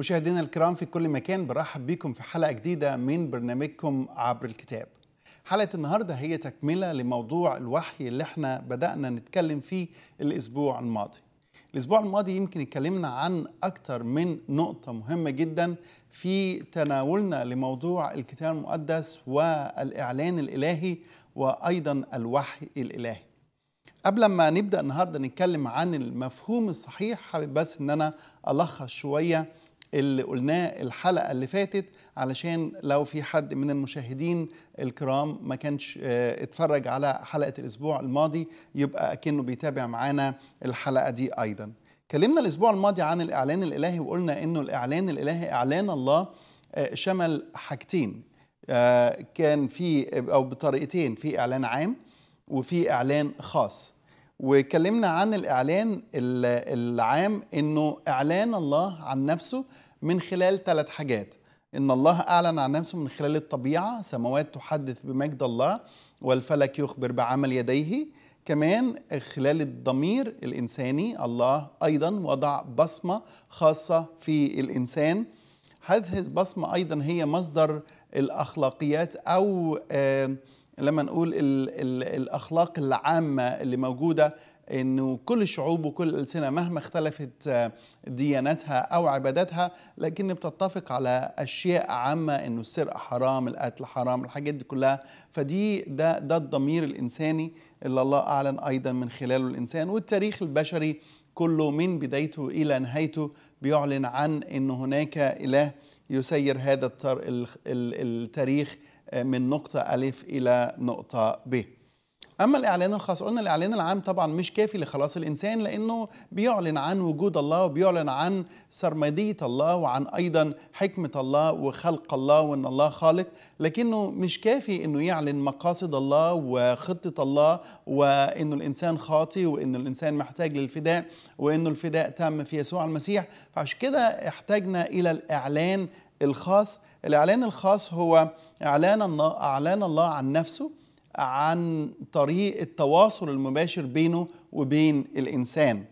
مشاهدينا الكرام في كل مكان برحب بكم في حلقة جديدة من برنامجكم عبر الكتاب حلقة النهاردة هي تكملة لموضوع الوحي اللي احنا بدأنا نتكلم فيه الأسبوع الماضي الأسبوع الماضي يمكن اتكلمنا عن أكثر من نقطة مهمة جدا في تناولنا لموضوع الكتاب المقدس والإعلان الإلهي وأيضا الوحي الإلهي قبل ما نبدا النهارده نتكلم عن المفهوم الصحيح حابب بس ان انا الخص شويه اللي قلناه الحلقة اللي فاتت علشان لو في حد من المشاهدين الكرام ما كانش آه، اتفرج على حلقة الأسبوع الماضي يبقى أكنه بيتابع معانا الحلقة دي أيضا كلمنا الأسبوع الماضي عن الإعلان الإلهي وقلنا أنه الإعلان الإلهي إعلان الله آه، شمل حاجتين آه، كان في أو بطريقتين في إعلان عام وفي إعلان خاص وكلمنا عن الإعلان العام إنه إعلان الله عن نفسه من خلال ثلاث حاجات إن الله أعلن عن نفسه من خلال الطبيعة سماوات تحدث بمجد الله والفلك يخبر بعمل يديه كمان خلال الضمير الإنساني الله أيضا وضع بصمة خاصة في الإنسان هذه البصمة أيضا هي مصدر الأخلاقيات أو آه، لما نقول الـ الـ الاخلاق العامه اللي موجوده انه كل الشعوب وكل الالسنه مهما اختلفت آه، دياناتها او عباداتها لكن بتتفق على اشياء عامه انه السرقه حرام، القتل حرام، الحاجات دي كلها، فدي ده ده الضمير الانساني اللي الله اعلن ايضا من خلاله الانسان والتاريخ البشري كله من بدايته الى نهايته بيعلن عن ان هناك اله يسير هذا التاريخ من نقطة ألف إلى نقطة ب أما الإعلان الخاص قلنا الإعلان العام طبعا مش كافي لخلاص الإنسان لأنه بيعلن عن وجود الله وبيعلن عن سرمدية الله وعن أيضا حكمة الله وخلق الله وأن الله خالق لكنه مش كافي أنه يعلن مقاصد الله وخطة الله وأنه الإنسان خاطي وأنه الإنسان محتاج للفداء وأنه الفداء تم في يسوع المسيح فعشان كده احتاجنا إلى الإعلان الخاص الإعلان الخاص هو اعلان الله اعلان الله عن نفسه عن طريق التواصل المباشر بينه وبين الانسان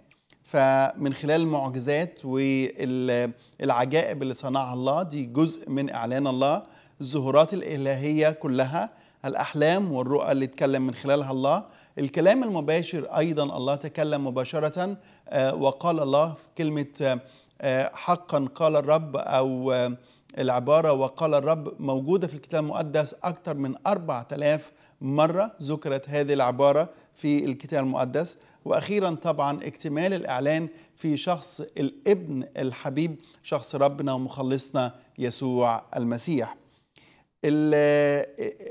فمن خلال المعجزات والعجائب اللي صنعها الله دي جزء من اعلان الله الظهورات الالهيه كلها الاحلام والرؤى اللي اتكلم من خلالها الله الكلام المباشر ايضا الله تكلم مباشره آه، وقال الله في كلمه آه، حقا قال الرب او آه، العبارة وقال الرب موجودة في الكتاب المقدس أكثر من 4000 مرة ذكرت هذه العبارة في الكتاب المقدس وأخيرا طبعا اكتمال الإعلان في شخص الابن الحبيب شخص ربنا ومخلصنا يسوع المسيح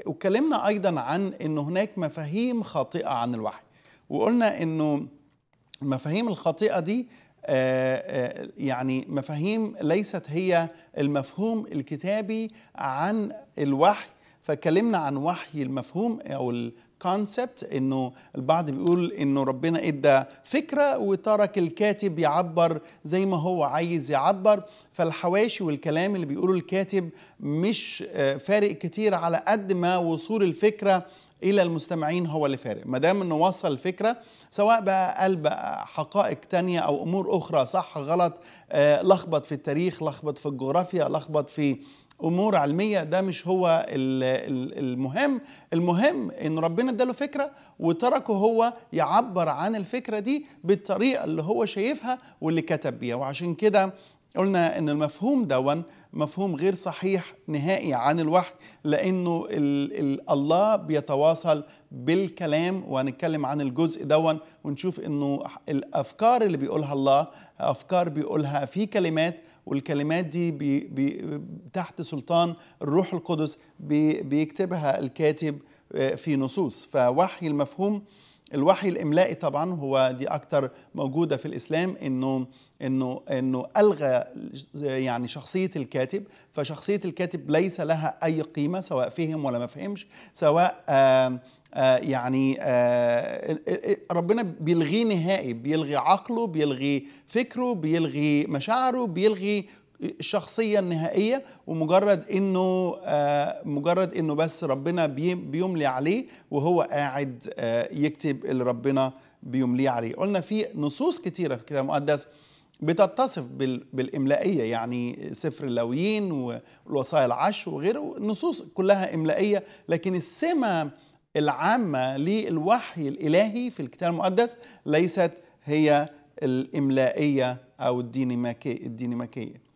وكلمنا أيضا عن أن هناك مفاهيم خاطئة عن الوحي وقلنا أنه المفاهيم الخاطئة دي آه، آه، يعني مفاهيم ليست هي المفهوم الكتابي عن الوحي فاتكلمنا عن وحي المفهوم او الكونسبت انه البعض بيقول انه ربنا ادى فكره وترك الكاتب يعبر زي ما هو عايز يعبر فالحواشي والكلام اللي بيقوله الكاتب مش آه، فارق كتير على قد ما وصول الفكره الى المستمعين هو اللي فارق ما دام انه وصل الفكره سواء بقى قلب حقائق تانية او امور اخرى صح غلط آه لخبط في التاريخ لخبط في الجغرافيا لخبط في امور علميه ده مش هو المهم المهم ان ربنا اداله فكره وتركه هو يعبر عن الفكره دي بالطريقه اللي هو شايفها واللي كتب بيها وعشان كده قلنا ان المفهوم دون مفهوم غير صحيح نهائي عن الوحي لانه الـ الـ الله بيتواصل بالكلام وهنتكلم عن الجزء دون ونشوف انه الافكار اللي بيقولها الله افكار بيقولها في كلمات والكلمات دي بي بي تحت سلطان الروح القدس بي بيكتبها الكاتب آه، في نصوص فوحي المفهوم الوحي الاملائي طبعا هو دي اكتر موجوده في الاسلام انه انه انه الغى يعني شخصيه الكاتب فشخصيه الكاتب ليس لها اي قيمه سواء فهم ولا ما فهمش سواء آآ آآ يعني آآ ربنا بيلغيه نهائي بيلغي عقله بيلغي فكره بيلغي مشاعره بيلغي الشخصية النهائية ومجرد انه آه، مجرد انه بس ربنا بيملي عليه وهو قاعد آه، يكتب اللي ربنا بيملي عليه قلنا في نصوص كتيرة في الكتاب المقدس بتتصف بالإملائية يعني سفر اللويين والوصايا العشر وغيره النصوص كلها إملائية لكن السمة العامة للوحي الإلهي في الكتاب المقدس ليست هي الإملائية أو الدينماكية الديناميكيه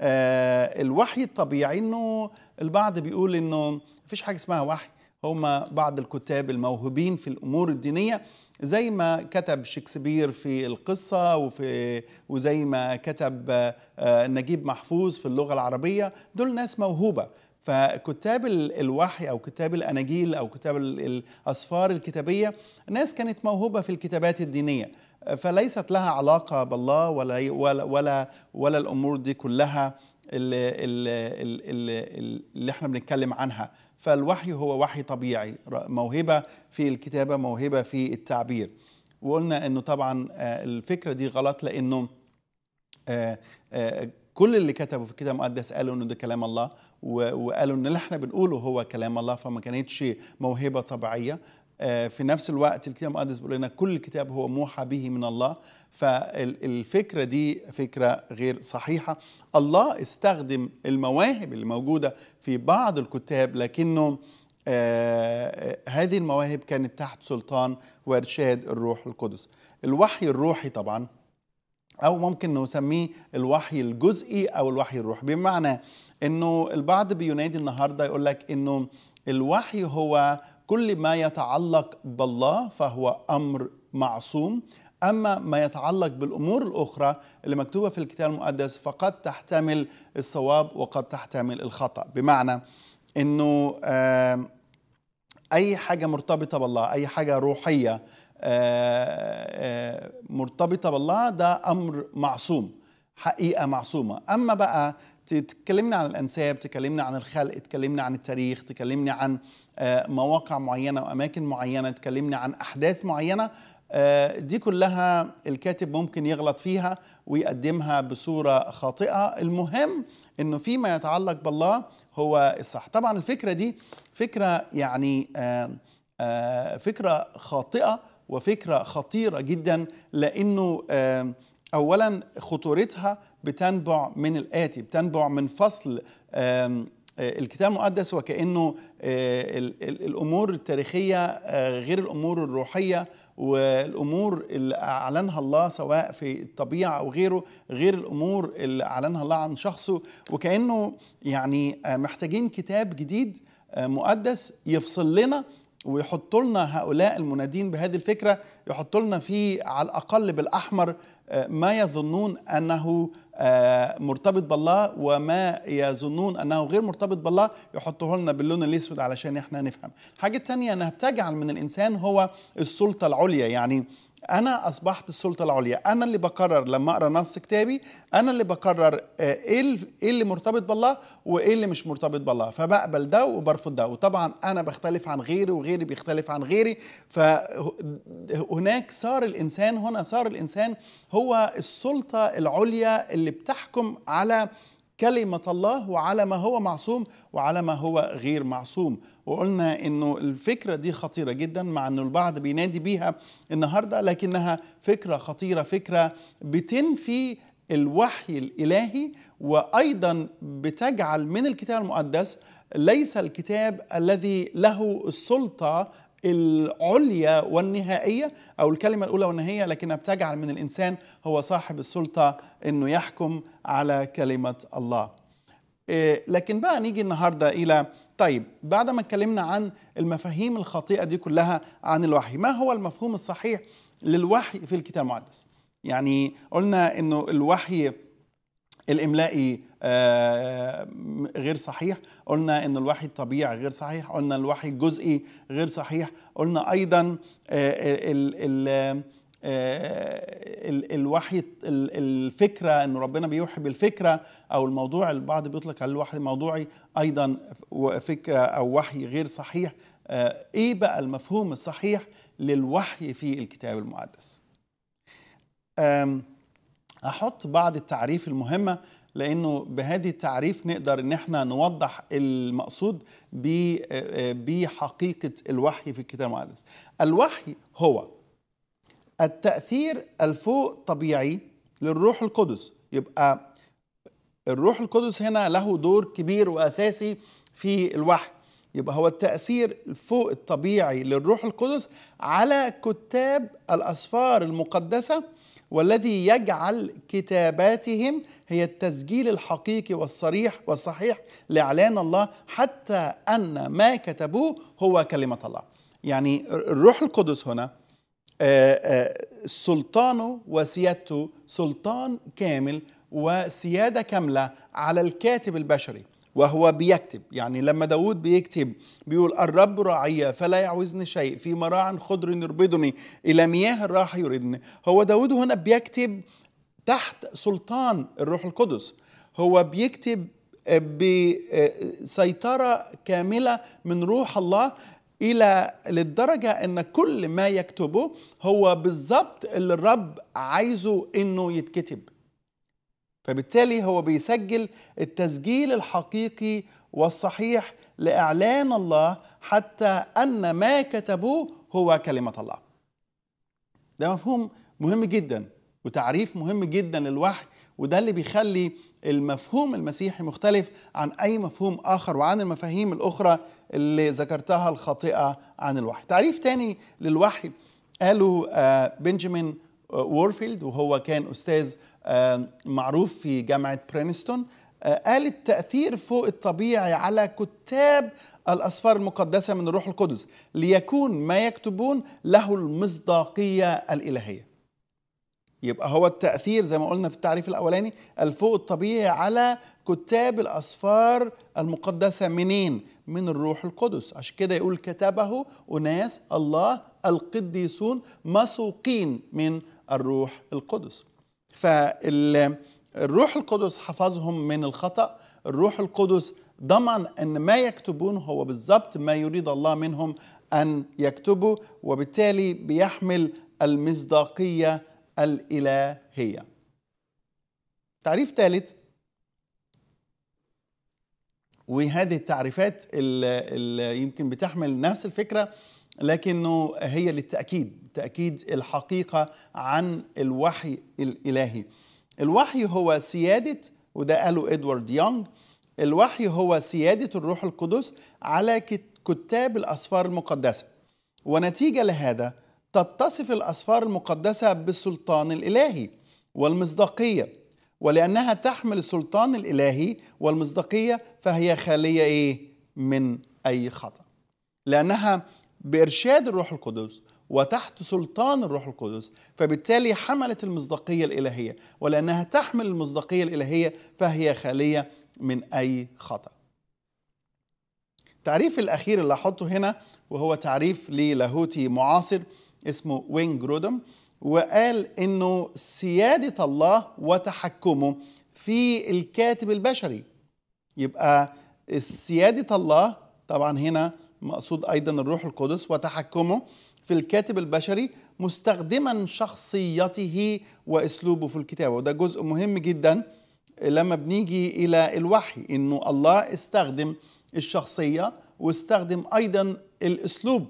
آه، الوحي الطبيعي انه البعض بيقول انه مفيش حاجه اسمها وحي هم بعض الكتاب الموهوبين في الامور الدينيه زي ما كتب شكسبير في القصة وفي وزي ما كتب آه، نجيب محفوظ في اللغة العربية دول ناس موهوبة فكتاب الوحي او كتاب الاناجيل او كتاب الاسفار الكتابيه ناس كانت موهوبه في الكتابات الدينيه فليست لها علاقة بالله ولا ولا ولا, ولا الأمور دي كلها اللي, اللي, اللي احنا بنتكلم عنها فالوحي هو وحي طبيعي موهبة في الكتابة موهبة في التعبير وقلنا انه طبعا آه، الفكرة دي غلط لانه آه، آه، كل اللي كتبوا في الكتاب المقدس قالوا انه ده كلام الله وقالوا ان اللي احنا بنقوله هو كلام الله فما كانتش موهبه طبيعيه آه، في نفس الوقت الكتاب المقدس بيقول لنا كل كتاب هو موحى به من الله فالفكره دي فكره غير صحيحه الله استخدم المواهب اللي موجوده في بعض الكتاب لكنه آه، آه، هذه المواهب كانت تحت سلطان وارشاد الروح القدس الوحي الروحي طبعا او ممكن نسميه الوحي الجزئي او الوحي الروحي بمعنى انه البعض بينادي النهارده يقول لك انه الوحي هو كل ما يتعلق بالله فهو أمر معصوم أما ما يتعلق بالأمور الأخرى اللي مكتوبة في الكتاب المقدس فقد تحتمل الصواب وقد تحتمل الخطأ بمعنى أنه أي حاجة مرتبطة بالله أي حاجة روحية مرتبطة بالله ده أمر معصوم حقيقة معصومة أما بقى تكلمنا عن الانساب تكلمنا عن الخلق تكلمنا عن التاريخ تكلمنا عن آه، مواقع معينه واماكن معينه تكلمنا عن احداث معينه آه، دي كلها الكاتب ممكن يغلط فيها ويقدمها بصوره خاطئه المهم انه فيما يتعلق بالله هو الصح طبعا الفكره دي فكره يعني آه، فكره خاطئه وفكره خطيره جدا لانه اولا خطورتها بتنبع من الآتي بتنبع من فصل آه، الكتاب المقدس وكأنه آه، الأمور التاريخية آه، غير الأمور الروحية والامور اللي اعلنها الله سواء في الطبيعه او غيره غير الامور اللي اعلنها الله عن شخصه وكانه يعني محتاجين كتاب جديد مقدس يفصل لنا ويحطوا لنا هؤلاء المنادين بهذه الفكره يحطوا لنا في على الاقل بالاحمر آه، ما يظنون انه آه، مرتبط بالله وما يظنون انه غير مرتبط بالله يحطه لنا باللون الاسود علشان احنا نفهم. الحاجه الثانيه انها بتجعل من الانسان هو السلطه العليا يعني انا اصبحت السلطه العليا انا اللي بقرر لما اقرا نص كتابي انا اللي بقرر آه، ايه ايه اللي مرتبط بالله وايه اللي مش مرتبط بالله فبقبل ده وبرفض ده وطبعا انا بختلف عن غيري وغيري بيختلف عن غيري فهناك صار الانسان هنا صار الانسان هو السلطه العليا اللي بتحكم على كلمة الله وعلى ما هو معصوم وعلى ما هو غير معصوم وقلنا انه الفكرة دي خطيرة جدا مع انه البعض بينادي بيها النهاردة لكنها فكرة خطيرة فكرة بتنفي الوحي الالهي وايضا بتجعل من الكتاب المقدس ليس الكتاب الذي له السلطه العليا والنهائيه او الكلمه الاولى والنهائيه لكنها بتجعل من الانسان هو صاحب السلطه انه يحكم على كلمه الله. آه، لكن بقى نيجي النهارده الى طيب بعد ما اتكلمنا عن المفاهيم الخاطئه دي كلها عن الوحي، ما هو المفهوم الصحيح للوحي في الكتاب المقدس؟ يعني قلنا انه الوحي الاملائي آه، آه، غير صحيح قلنا ان الوحي الطبيعي غير صحيح قلنا الوحي الجزئي غير صحيح قلنا ايضا آه، ال ال الوحي الفكره ان ربنا بيوحي بالفكره او الموضوع البعض بيطلق عليه الوحي الموضوعي ايضا فكره او وحي غير صحيح ايه بقى المفهوم الصحيح للوحي في الكتاب المقدس احط بعض التعريف المهمه لانه بهذه التعريف نقدر ان احنا نوضح المقصود بحقيقه الوحي في الكتاب المقدس الوحي هو التاثير الفوق طبيعي للروح القدس يبقى الروح القدس هنا له دور كبير واساسي في الوحي يبقى هو التأثير الفوق الطبيعي للروح القدس على كتاب الأسفار المقدسة والذي يجعل كتاباتهم هي التسجيل الحقيقي والصريح والصحيح لاعلان الله حتى ان ما كتبوه هو كلمه الله. يعني الروح القدس هنا آه، آه، سلطانه وسيادته سلطان كامل وسياده كامله على الكاتب البشري. وهو بيكتب يعني لما داود بيكتب بيقول الرب راعي فلا يعوزني شيء في مراع خضر يربضني إلى مياه الراحة يريدني هو داود هنا بيكتب تحت سلطان الروح القدس هو بيكتب آه، بسيطرة آه، كاملة من روح الله إلى للدرجة أن كل ما يكتبه هو بالظبط اللي الرب عايزه أنه يتكتب فبالتالي هو بيسجل التسجيل الحقيقي والصحيح لإعلان الله حتى أن ما كتبوه هو كلمة الله ده مفهوم مهم جدا وتعريف مهم جدا للوحي وده اللي بيخلي المفهوم المسيحي مختلف عن أي مفهوم آخر وعن المفاهيم الأخرى اللي ذكرتها الخاطئة عن الوحي تعريف تاني للوحي قاله آه، بنجامين آه، وورفيلد وهو كان أستاذ معروف في جامعة برينستون آه، قال التأثير فوق الطبيعي على كتاب الأسفار المقدسة من الروح القدس ليكون ما يكتبون له المصداقية الإلهية يبقى هو التأثير زي ما قلنا في التعريف الأولاني الفوق الطبيعي على كتاب الأسفار المقدسة منين؟ من الروح القدس عشان كده يقول كتبه أناس الله القديسون مسوقين من الروح القدس فالروح القدس حفظهم من الخطأ الروح القدس ضمن أن ما يكتبون هو بالضبط ما يريد الله منهم أن يكتبوا وبالتالي بيحمل المصداقية الإلهية تعريف ثالث وهذه التعريفات اللي يمكن بتحمل نفس الفكره لكنه هي للتأكيد تأكيد الحقيقة عن الوحي الإلهي الوحي هو سيادة وده قاله إدوارد يونغ الوحي هو سيادة الروح القدس على كتاب الأسفار المقدسة ونتيجة لهذا تتصف الأسفار المقدسة بالسلطان الإلهي والمصداقية ولأنها تحمل السلطان الإلهي والمصداقية فهي خالية إيه؟ من أي خطأ لأنها بإرشاد الروح القدس وتحت سلطان الروح القدس فبالتالي حملت المصداقية الإلهية ولأنها تحمل المصداقية الإلهية فهي خالية من أي خطأ التعريف الأخير اللي هحطه هنا وهو تعريف للاهوتي معاصر اسمه وين جرودم وقال انه سيادة الله وتحكمه في الكاتب البشري يبقى سيادة الله طبعا هنا مقصود أيضا الروح القدس وتحكمه في الكاتب البشري مستخدما شخصيته وأسلوبه في الكتابة وده جزء مهم جدا لما بنيجي إلى الوحي إنه الله استخدم الشخصية واستخدم أيضا الأسلوب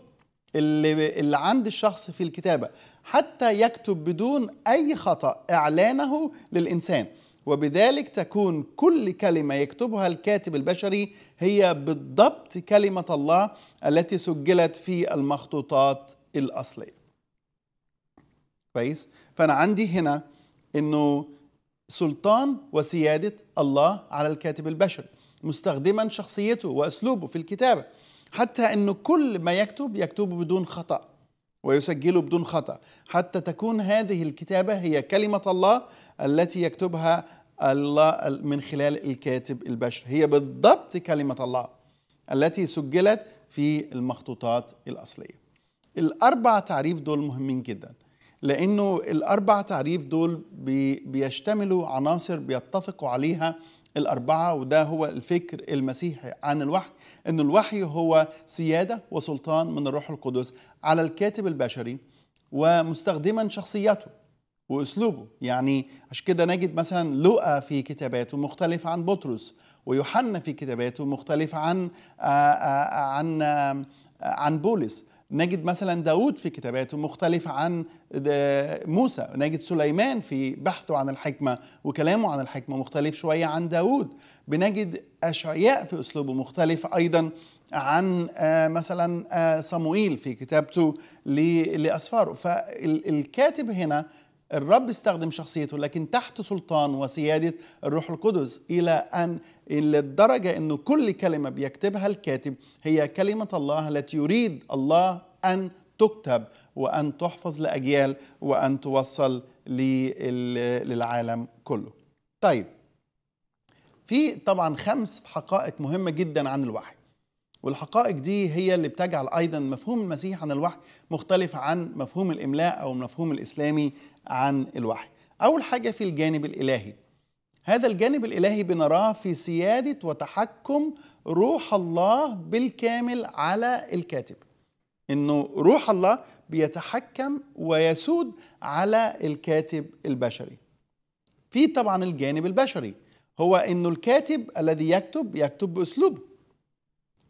اللي, اللي عند الشخص في الكتابة حتى يكتب بدون أي خطأ إعلانه للإنسان وبذلك تكون كل كلمة يكتبها الكاتب البشري هي بالضبط كلمة الله التي سجلت في المخطوطات الأصلية كويس فأنا عندي هنا أنه سلطان وسيادة الله على الكاتب البشري مستخدما شخصيته وأسلوبه في الكتابة حتى أنه كل ما يكتب يكتبه بدون خطأ ويسجله بدون خطأ حتى تكون هذه الكتابة هي كلمة الله التي يكتبها الله من خلال الكاتب البشري هي بالضبط كلمة الله التي سجلت في المخطوطات الأصلية الأربع تعريف دول مهمين جدا لأنه الأربع تعريف دول بيشتملوا عناصر بيتفقوا عليها الأربعة وده هو الفكر المسيحي عن الوحي أن الوحي هو سيادة وسلطان من الروح القدس على الكاتب البشري ومستخدما شخصيته واسلوبه يعني عشان كده نجد مثلا لؤى في كتاباته مختلف عن بطرس ويوحنا في كتاباته مختلف عن آه، آه، عن آه، عن بولس نجد مثلا داود في كتاباته مختلف عن موسى نجد سليمان في بحثه عن الحكمة وكلامه عن الحكمة مختلف شوية عن داود بنجد أشعياء في أسلوبه مختلف أيضا عن مثلا صموئيل في كتابته لأسفاره فالكاتب هنا الرب استخدم شخصيته لكن تحت سلطان وسيادة الروح القدس إلى أن للدرجة أنه كل كلمة بيكتبها الكاتب هي كلمة الله التي يريد الله أن تكتب وأن تحفظ لأجيال وأن توصل للعالم كله طيب في طبعا خمس حقائق مهمة جدا عن الوحي والحقائق دي هي اللي بتجعل ايضا مفهوم المسيح عن الوحي مختلف عن مفهوم الاملاء او المفهوم الاسلامي عن الوحي أول حاجة في الجانب الإلهي هذا الجانب الإلهي بنراه في سيادة وتحكم روح الله بالكامل على الكاتب انه روح الله بيتحكم ويسود على الكاتب البشري في طبعا الجانب البشري هو انه الكاتب الذي يكتب يكتب باسلوبه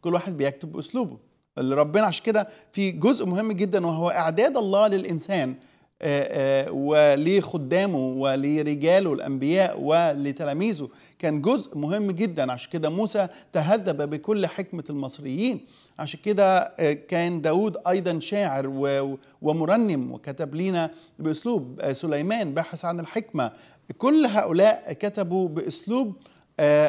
كل واحد بيكتب باسلوبه اللي ربنا عشان كده في جزء مهم جدا وهو اعداد الله للانسان آه، آه، ولخدامه ولرجاله الانبياء ولتلاميذه كان جزء مهم جدا عشان كده موسى تهذب بكل حكمه المصريين عشان كده آه، كان داود ايضا شاعر ومرنم وكتب لنا باسلوب سليمان باحث عن الحكمه كل هؤلاء كتبوا باسلوب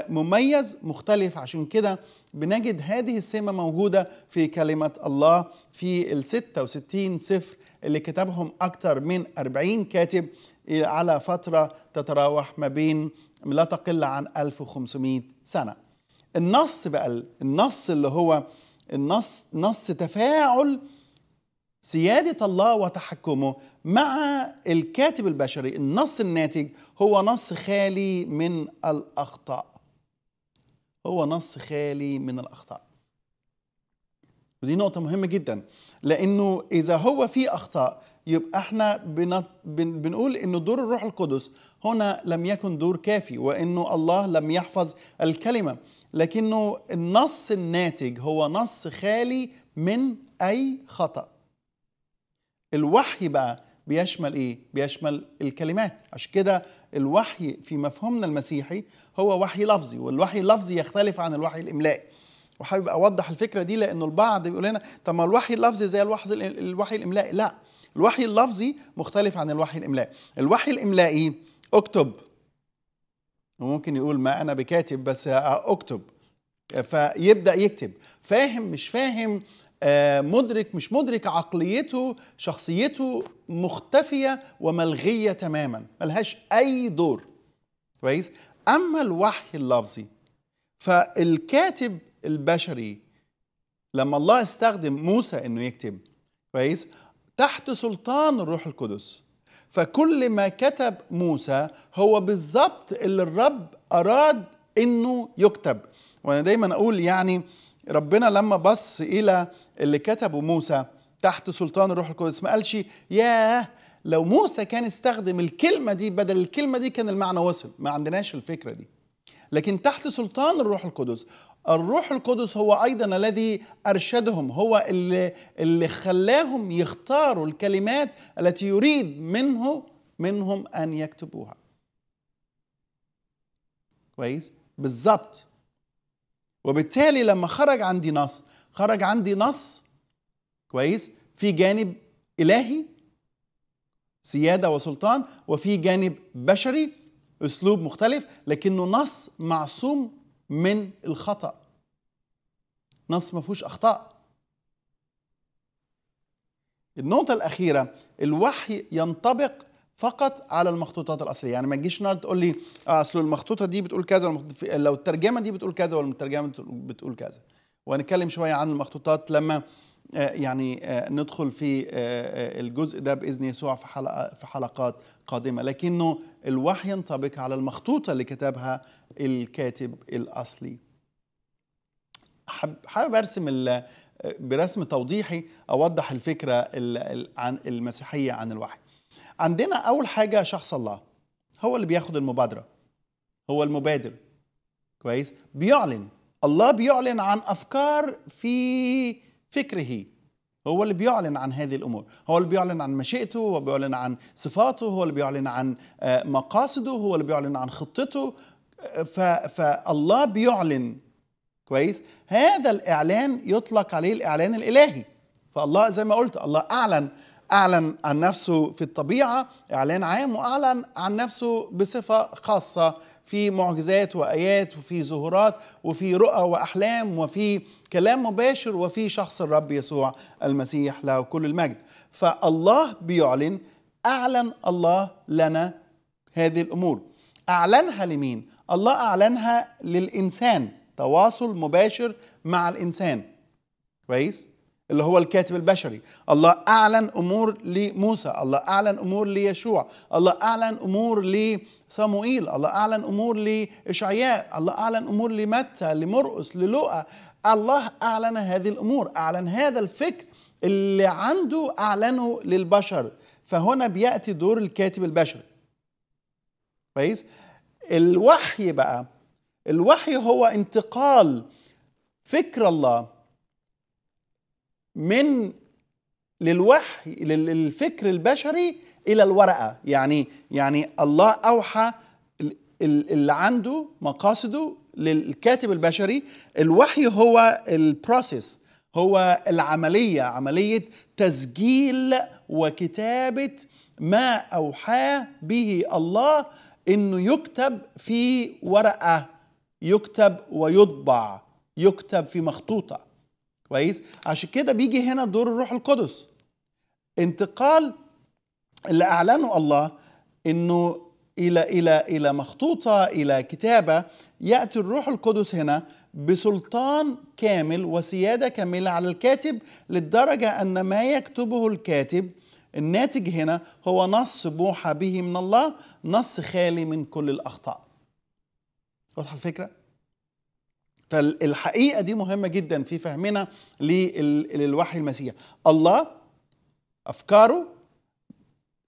مميز مختلف عشان كده بنجد هذه السمة موجودة في كلمة الله في ال 66 سفر اللي كتبهم أكثر من 40 كاتب على فترة تتراوح ما بين لا تقل عن 1500 سنة النص بقى النص اللي هو النص نص تفاعل سيادة الله وتحكمه مع الكاتب البشري النص الناتج هو نص خالي من الأخطاء هو نص خالي من الأخطاء ودي نقطة مهمة جدا لانه اذا هو في اخطاء يبقى احنا بنقول انه دور الروح القدس هنا لم يكن دور كافي وانه الله لم يحفظ الكلمه لكنه النص الناتج هو نص خالي من اي خطا الوحي بقى بيشمل ايه بيشمل الكلمات عشان كده الوحي في مفهومنا المسيحي هو وحي لفظي والوحي اللفظي يختلف عن الوحي الاملائي وحابب اوضح الفكره دي لانه البعض بيقول لنا طب ما الوحي اللفظي زي الوحي الوحي الاملائي لا الوحي اللفظي مختلف عن الوحي الاملائي الوحي الاملائي اكتب وممكن يقول ما انا بكاتب بس اكتب فيبدا يكتب فاهم مش فاهم آه، مدرك مش مدرك عقليته شخصيته مختفيه وملغيه تماما ملهاش اي دور كويس اما الوحي اللفظي فالكاتب البشري لما الله استخدم موسى انه يكتب كويس تحت سلطان الروح القدس فكل ما كتب موسى هو بالظبط اللي الرب اراد انه يكتب وانا دايما اقول يعني ربنا لما بص الى اللي كتبه موسى تحت سلطان الروح القدس ما قالش ياه لو موسى كان استخدم الكلمة دي بدل الكلمة دي كان المعنى وصل ما عندناش الفكرة دي لكن تحت سلطان الروح القدس الروح القدس هو ايضا الذي ارشدهم هو اللي, اللي خلاهم يختاروا الكلمات التي يريد منه منهم ان يكتبوها كويس بالظبط وبالتالي لما خرج عندي نص خرج عندي نص كويس في جانب الهي سياده وسلطان وفي جانب بشري اسلوب مختلف لكنه نص معصوم من الخطأ نص ما فيهوش أخطاء النقطة الأخيرة الوحي ينطبق فقط على المخطوطات الاصليه يعني ما تجيش النهارده تقول لي آه، اصل المخطوطه دي بتقول كذا لو الترجمه دي بتقول كذا ولا الترجمه بتقول كذا وهنتكلم شويه عن المخطوطات لما آه، يعني آه، ندخل في آه، الجزء ده باذن يسوع في حلقه في حلقات قادمه لكنه الوحي ينطبق على المخطوطه اللي كتبها الكاتب الاصلي حابب ارسم برسم توضيحي اوضح الفكره عن المسيحيه عن الوحي عندنا اول حاجه شخص الله هو اللي بياخد المبادره هو المبادر كويس بيعلن الله بيعلن عن افكار في فكره هو اللي بيعلن عن هذه الامور هو اللي بيعلن عن مشيئته هو بيعلن عن صفاته هو اللي بيعلن عن آه، مقاصده هو اللي بيعلن عن خطته فالله بيعلن كويس هذا الاعلان يطلق عليه الاعلان الالهي فالله زي ما قلت الله اعلن أعلن عن نفسه في الطبيعة إعلان عام وأعلن عن نفسه بصفة خاصة في معجزات وآيات وفي ظهورات وفي رؤى وأحلام وفي كلام مباشر وفي شخص الرب يسوع المسيح له كل المجد فالله بيعلن أعلن الله لنا هذه الأمور أعلنها لمين؟ الله أعلنها للإنسان تواصل مباشر مع الإنسان كويس؟ اللي هو الكاتب البشري الله أعلن أمور لموسى الله أعلن أمور ليشوع الله أعلن أمور لصموئيل الله أعلن أمور لإشعياء الله أعلن أمور لمتى لمرقس للؤى الله أعلن هذه الأمور أعلن هذا الفكر اللي عنده أعلنه للبشر فهنا بيأتي دور الكاتب البشري كويس الوحي بقى الوحي هو انتقال فكر الله من للوحي للفكر البشري الى الورقه يعني يعني الله اوحى اللي عنده مقاصده للكاتب البشري الوحي هو البروسيس هو العمليه عمليه تسجيل وكتابه ما اوحاه به الله انه يكتب في ورقه يكتب ويطبع يكتب في مخطوطه كويس عشان كده بيجي هنا دور الروح القدس انتقال اللي اعلنه الله انه الى الى الى مخطوطه الى كتابه ياتي الروح القدس هنا بسلطان كامل وسياده كامله على الكاتب للدرجه ان ما يكتبه الكاتب الناتج هنا هو نص بوحى به من الله نص خالي من كل الاخطاء واضحه الفكره فالحقيقة دي مهمة جدا في فهمنا للوحي المسيح الله أفكاره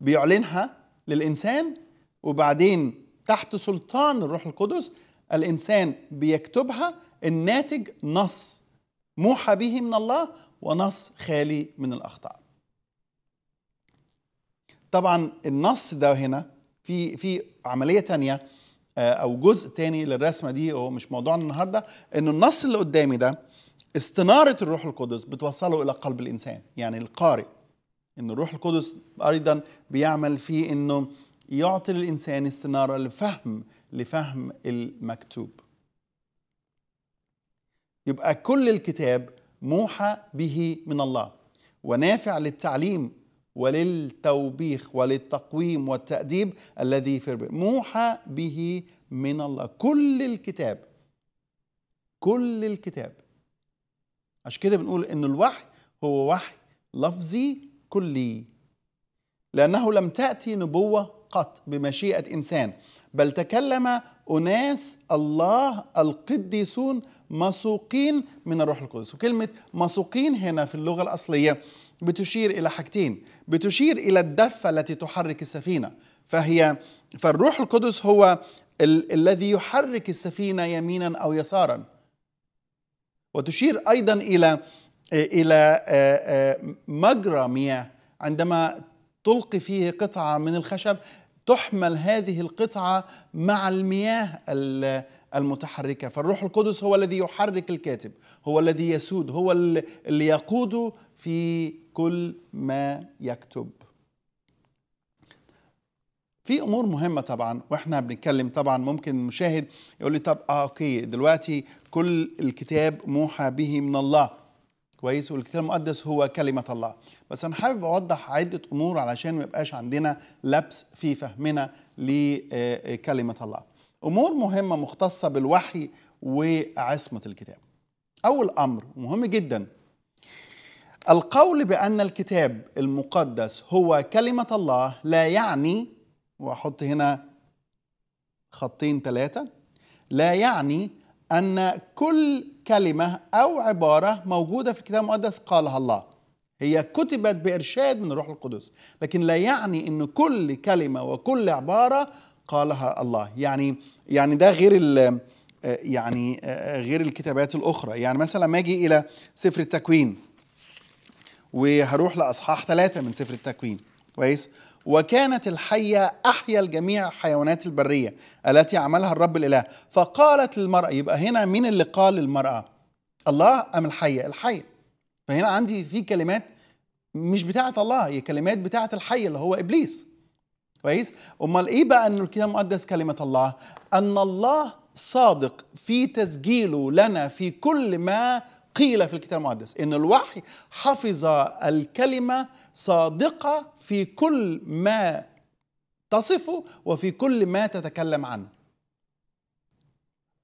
بيعلنها للإنسان وبعدين تحت سلطان الروح القدس الإنسان بيكتبها الناتج نص موحى به من الله ونص خالي من الأخطاء طبعا النص ده هنا في في عملية تانية آه، او جزء تاني للرسمه دي هو مش موضوعنا النهارده ان النص اللي قدامي ده استناره الروح القدس بتوصله الى قلب الانسان يعني القارئ ان الروح القدس ايضا بيعمل في انه يعطي للانسان استناره لفهم لفهم المكتوب يبقى كل الكتاب موحى به من الله ونافع للتعليم وللتوبيخ وللتقويم والتأديب الذي في موحى به من الله كل الكتاب كل الكتاب عشان كده بنقول ان الوحي هو وحي لفظي كلي لانه لم تاتي نبوه قط بمشيئه انسان بل تكلم اناس الله القديسون مسوقين من الروح القدس وكلمه مسوقين هنا في اللغه الاصليه بتشير إلى حاجتين بتشير إلى الدفة التي تحرك السفينة فهي فالروح القدس هو ال- الذي يحرك السفينة يمينا أو يسارا وتشير أيضا إلى إلى مجرى مياه عندما تلقي فيه قطعة من الخشب تحمل هذه القطعة مع المياه المتحركة فالروح القدس هو الذي يحرك الكاتب هو الذي يسود هو اللي يقوده في كل ما يكتب في امور مهمه طبعا واحنا بنتكلم طبعا ممكن المشاهد يقول لي طب اه اوكي دلوقتي كل الكتاب موحى به من الله كويس والكتاب المقدس هو كلمه الله بس انا حابب اوضح عده امور علشان ما يبقاش عندنا لبس في فهمنا لكلمه آه، آه، الله امور مهمه مختصه بالوحي وعصمه الكتاب اول امر مهم جدا القول بأن الكتاب المقدس هو كلمة الله لا يعني وأحط هنا خطين ثلاثة لا يعني أن كل كلمة أو عبارة موجودة في الكتاب المقدس قالها الله هي كتبت بإرشاد من الروح القدس لكن لا يعني أن كل كلمة وكل عبارة قالها الله يعني يعني ده غير آه، يعني آه، آه، غير الكتابات الأخرى يعني مثلا لما أجي إلى سفر التكوين وهروح لأصحاح ثلاثة من سفر التكوين كويس وكانت الحية أحيا الجميع حيوانات البرية التي عملها الرب الإله فقالت للمرأة يبقى هنا مين اللي قال للمرأة الله أم الحية الحية فهنا عندي في كلمات مش بتاعة الله هي كلمات بتاعة الحي اللي هو إبليس كويس امال ايه بقى ان الكتاب المقدس كلمه الله ان الله صادق في تسجيله لنا في كل ما قيل في الكتاب المقدس ان الوحي حفظ الكلمه صادقه في كل ما تصفه وفي كل ما تتكلم عنه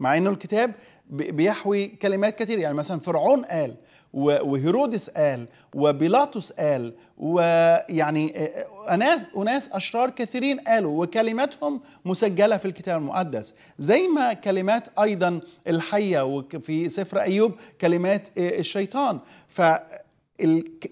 مع انه الكتاب بيحوي كلمات كثيرة يعني مثلا فرعون قال وهيرودس قال وبيلاطس قال ويعني آه، آه، أناس أناس أشرار كثيرين قالوا وكلماتهم مسجلة في الكتاب المقدس زي ما كلمات أيضا الحية في سفر أيوب كلمات آه، الشيطان ف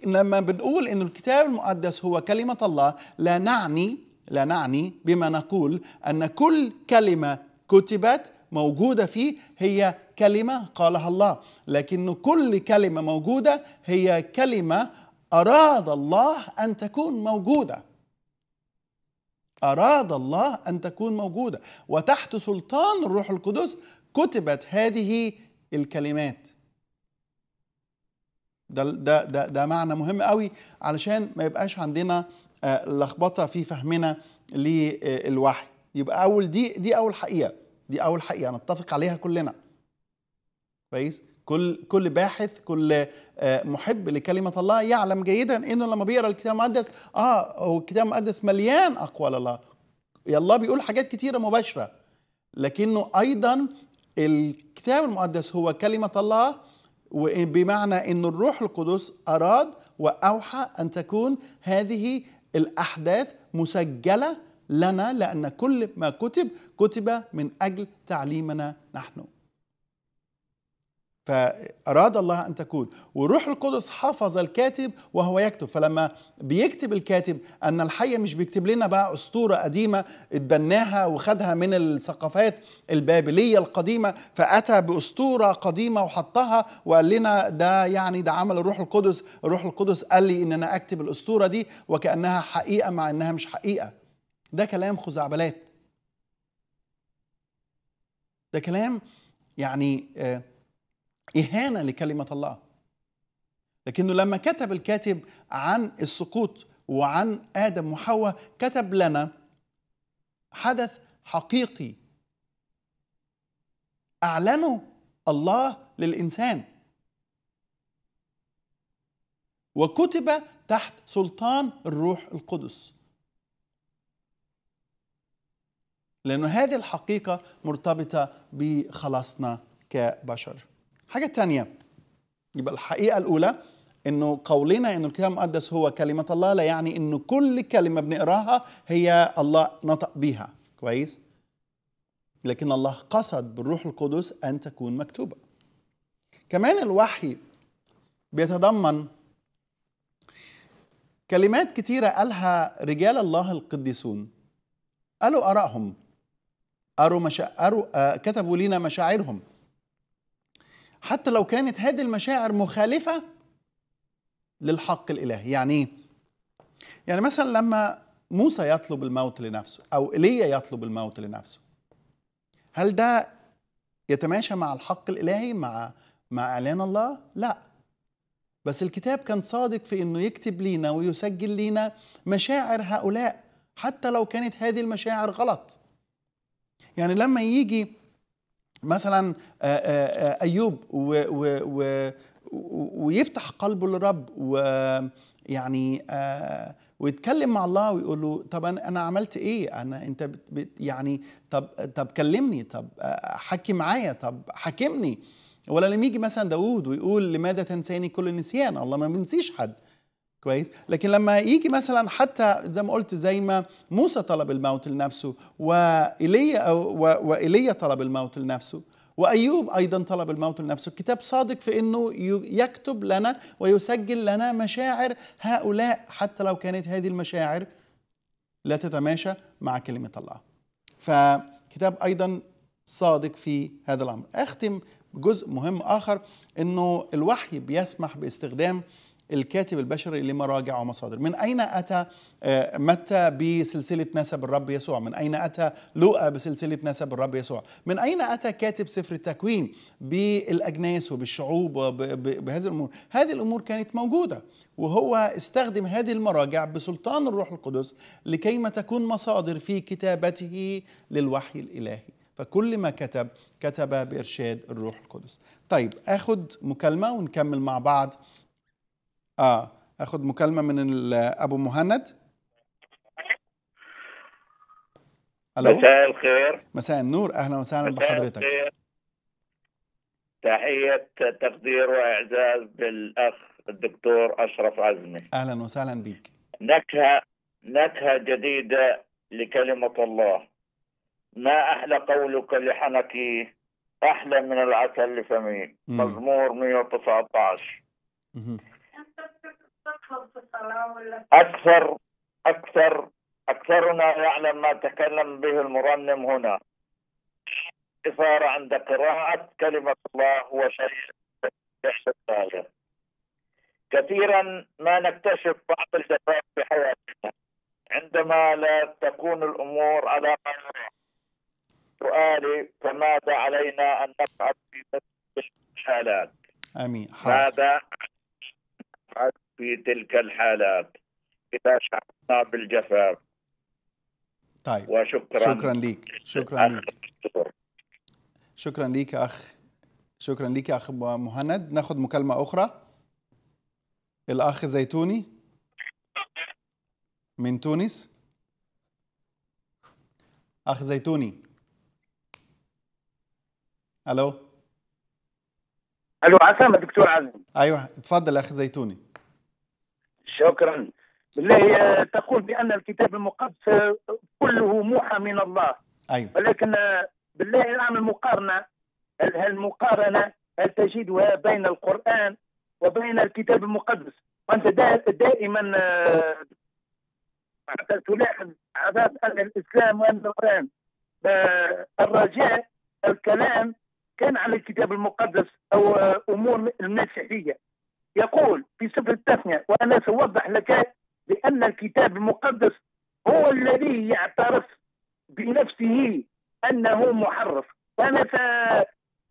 لما بنقول أن الكتاب المقدس هو كلمة الله لا نعني لا نعني بما نقول أن كل كلمة كتبت موجودة فيه هي كلمة قالها الله لكن كل كلمة موجودة هي كلمة أراد الله أن تكون موجودة أراد الله أن تكون موجودة وتحت سلطان الروح القدس كتبت هذه الكلمات ده ده ده, ده معنى مهم قوي علشان ما يبقاش عندنا آه، لخبطه في فهمنا للوحي يبقى اول دي دي اول حقيقه دي اول حقيقه يعني نتفق عليها كلنا كويس كل كل باحث كل آه، محب لكلمه الله يعلم جيدا انه لما بيقرا الكتاب المقدس اه هو الكتاب المقدس مليان اقوال الله الله بيقول حاجات كتيره مباشره لكنه ايضا الكتاب المقدس هو كلمه الله بمعنى ان الروح القدس اراد واوحى ان تكون هذه الاحداث مسجله لنا لأن كل ما كتب كتب من أجل تعليمنا نحن فأراد الله أن تكون والروح القدس حفظ الكاتب وهو يكتب فلما بيكتب الكاتب أن الحية مش بيكتب لنا بقى أسطورة قديمة اتبناها وخدها من الثقافات البابلية القديمة فأتى بأسطورة قديمة وحطها وقال لنا ده يعني ده عمل الروح القدس الروح القدس قال لي إن أنا أكتب الأسطورة دي وكأنها حقيقة مع إنها مش حقيقة ده كلام خزعبلات ده كلام يعني آه، إهانة لكلمة الله لكنه لما كتب الكاتب عن السقوط وعن آدم وحواء كتب لنا حدث حقيقي أعلنه الله للإنسان وكتب تحت سلطان الروح القدس لأنه هذه الحقيقة مرتبطة بخلاصنا كبشر حاجة تانية يبقى الحقيقة الأولى انه قولنا انه الكتاب المقدس هو كلمه الله لا يعني انه كل كلمه بنقراها هي الله نطق بها كويس لكن الله قصد بالروح القدس ان تكون مكتوبه كمان الوحي بيتضمن كلمات كتيره قالها رجال الله القديسون قالوا ارائهم أروا مشا... أروا... آه، كتبوا لنا مشاعرهم حتى لو كانت هذه المشاعر مخالفة للحق الإلهي يعني إيه؟ يعني مثلا لما موسى يطلب الموت لنفسه أو إيليا يطلب الموت لنفسه هل ده يتماشى مع الحق الإلهي مع مع إعلان الله؟ لا بس الكتاب كان صادق في انه يكتب لينا ويسجل لينا مشاعر هؤلاء حتى لو كانت هذه المشاعر غلط يعني لما يجي مثلا آه، آه، آه، ايوب و, و, و ويفتح قلبه للرب ويعني ويتكلم مع الله ويقول له طب انا انا عملت ايه انا انت يعني طب طب كلمني طب حكي معايا طب حاكمني ولا لما يجي مثلا داوود ويقول لماذا تنساني كل النسيان الله ما بينسيش حد كويس لكن لما يجي مثلا حتى زي ما قلت زي ما موسى طلب الموت لنفسه وإيليا وإيليا طلب الموت لنفسه وأيوب أيضا طلب الموت لنفسه الكتاب صادق في أنه يكتب لنا ويسجل لنا مشاعر هؤلاء حتى لو كانت هذه المشاعر لا تتماشى مع كلمة الله فكتاب أيضا صادق في هذا الأمر أختم بجزء مهم آخر أنه الوحي بيسمح باستخدام الكاتب البشري لمراجع ومصادر من أين أتى آه، متى بسلسلة نسب الرب يسوع من أين أتى لوقا بسلسلة نسب الرب يسوع من أين أتى كاتب سفر التكوين بالأجناس وبالشعوب وبهذه الأمور هذه الأمور كانت موجودة وهو استخدم هذه المراجع بسلطان الروح القدس لكيما تكون مصادر في كتابته للوحي الإلهي فكل ما كتب كتب بإرشاد الروح القدس طيب أخذ مكالمة ونكمل مع بعض اه اخذ مكالمه من ابو مهند الو مساء الخير مساء النور اهلا وسهلا بحضرتك الخير. تحيه تقدير واعزاز للاخ الدكتور اشرف عزمي اهلا وسهلا بك نكهه نكهه جديده لكلمه الله ما احلى قولك لحنكي احلى من العسل لفمي مزمور 119 مم. أكثر أكثر أكثرنا يعلم ما تكلم به المرنم هنا إثارة عند قراءة كلمة الله وشيء احتفاله كثيرا ما نكتشف بعض الجفاف في حياتنا عندما لا تكون الأمور على ما سؤالي فماذا علينا أن نفعل في مثل الحالات آمين ماذا في تلك الحالات إذا شعرنا بالجفاف طيب وشكرا شكرا لك شكرا لك شكرا لك أخ شكرا لك أخ مهند ناخذ مكالمة أخرى الأخ زيتوني من تونس أخ زيتوني ألو ألو عسام دكتور عزم أيوه اتفضل أخ زيتوني شكرا بالله آه، تقول بأن الكتاب المقدس آه، كله موحى من الله أيوة. ولكن آه، بالله نعمل مقارنة هل المقارنة هل تجدها بين القرآن وبين الكتاب المقدس وأنت دائما تلاحظ عذاب أن الإسلام وأن القرآن الرجاء الكلام كان على الكتاب المقدس أو أمور المسيحية يقول في سفر التثنية وأنا سأوضح لك بأن الكتاب المقدس هو الذي يعترف بنفسه أنه محرف وأنا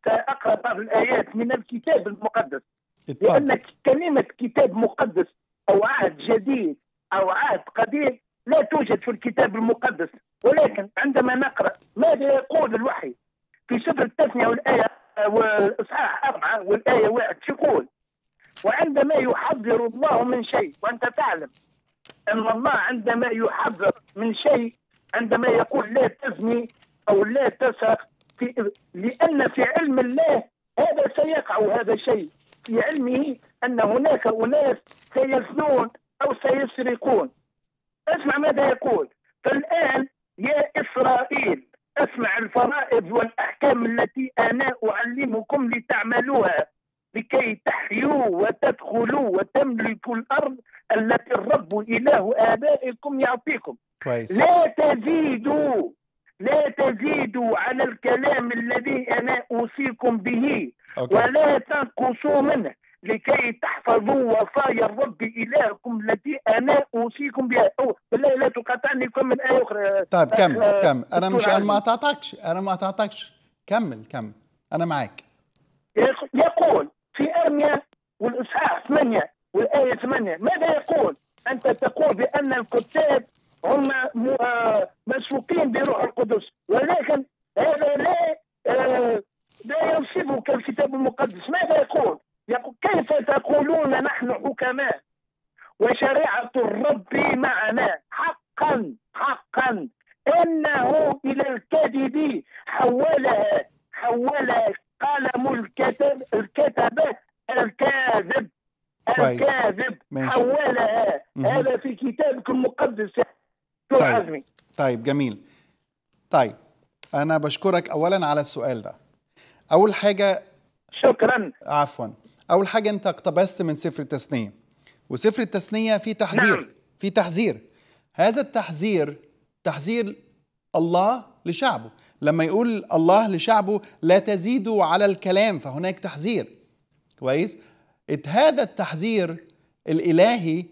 سأقرأ بعض الآيات من الكتاب المقدس لأن كلمة كتاب مقدس أو عهد جديد أو عهد قديم لا توجد في الكتاب المقدس ولكن عندما نقرأ ماذا يقول الوحي في سفر التثنية والآية والإصحاح أربعة والآية واحد يقول وعندما يحذر الله من شيء وانت تعلم ان الله عندما يحذر من شيء عندما يقول لا تزني او لا تسرق في لان في علم الله هذا سيقع هذا الشيء في علمه ان هناك اناس سيزنون او سيسرقون اسمع ماذا يقول فالان يا اسرائيل اسمع الفرائض والاحكام التي انا اعلمكم لتعملوها لكي تحيوا وتدخلوا وتملكوا الارض التي الرب اله ابائكم يعطيكم كويس. لا تزيدوا لا تزيدوا على الكلام الذي انا اوصيكم به أوكي. ولا تنقصوا منه لكي تحفظوا وصايا الرب الهكم التي انا اوصيكم بها أو بالله لا تقاطعني كم من ايه اخرى طيب كمل كم آه، كمل انا مش انا ما اعطاكش انا ما اعطاكش كمل كمل انا معاك يقول في ارميا والاصحاح 8 والايه 8 ماذا يقول؟ انت تقول بان الكتاب هم آه، مسوقين بروح القدس ولكن هذا لا آه، لا ينصبك الكتاب المقدس ماذا يقول؟ يقول كيف تقولون نحن حكماء وشريعة الرب معنا حقا حقا إنه إلى الكذب حولها حولها قلم الكتب الكتب الكاذب الكاذب حولها آه، هذا في كتابك المقدس طيب طيب جميل طيب انا بشكرك اولا على السؤال ده اول حاجه شكرا عفوا اول حاجه انت اقتبست من سفر التثنيه وسفر التثنيه في تحذير نعم. في تحذير هذا التحذير تحذير الله لشعبه لما يقول الله لشعبه لا تزيدوا على الكلام فهناك تحذير كويس هذا التحذير الالهي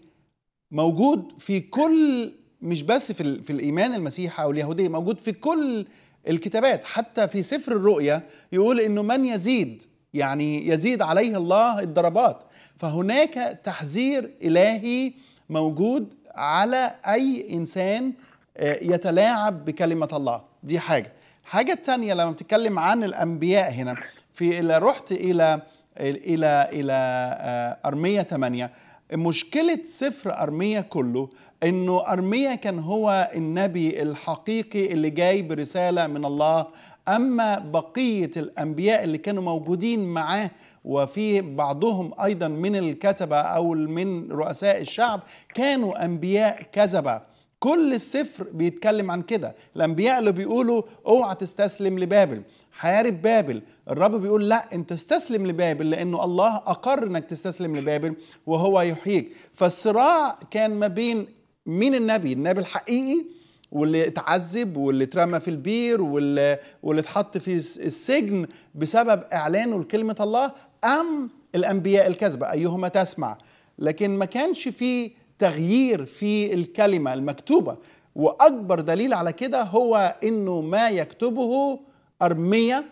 موجود في كل مش بس في, في الايمان المسيحي او اليهوديه موجود في كل الكتابات حتى في سفر الرؤيا يقول انه من يزيد يعني يزيد عليه الله الضربات فهناك تحذير الهي موجود على اي انسان آه، يتلاعب بكلمه الله دي حاجة الحاجة الثانية لما بتتكلم عن الأنبياء هنا في إلى رحت إلى إلى إلى آه، أرمية 8 مشكلة سفر أرمية كله إنه أرمية كان هو النبي الحقيقي اللي جاي برسالة من الله أما بقية الأنبياء اللي كانوا موجودين معاه وفي بعضهم أيضا من الكتبة أو من رؤساء الشعب كانوا أنبياء كذبة كل السفر بيتكلم عن كده الانبياء اللي بيقولوا اوعى تستسلم لبابل حارب بابل الرب بيقول لا انت استسلم لبابل لانه الله اقر انك تستسلم لبابل وهو يحييك فالصراع كان ما بين مين النبي النبي الحقيقي واللي اتعذب واللي اترمى في البير واللي, واللي اتحط في السجن بسبب اعلانه لكلمه الله ام الانبياء الكذبه ايهما تسمع لكن ما كانش فيه تغيير في الكلمه المكتوبه واكبر دليل على كده هو انه ما يكتبه ارميه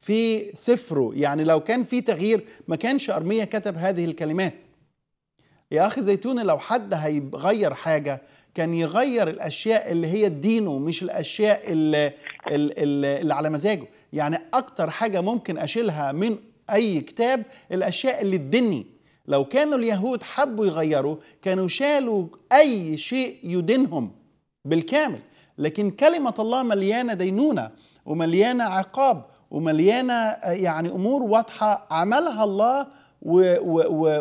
في سفره يعني لو كان في تغيير ما كانش ارميه كتب هذه الكلمات يا اخي زيتون لو حد هيغير حاجه كان يغير الاشياء اللي هي دينه مش الاشياء اللي, اللي, اللي على مزاجه يعني اكتر حاجه ممكن اشيلها من اي كتاب الاشياء اللي الدني لو كانوا اليهود حبوا يغيروا كانوا شالوا أي شيء يدينهم بالكامل لكن كلمة الله مليانة دينونة ومليانة عقاب ومليانة يعني أمور واضحة عملها الله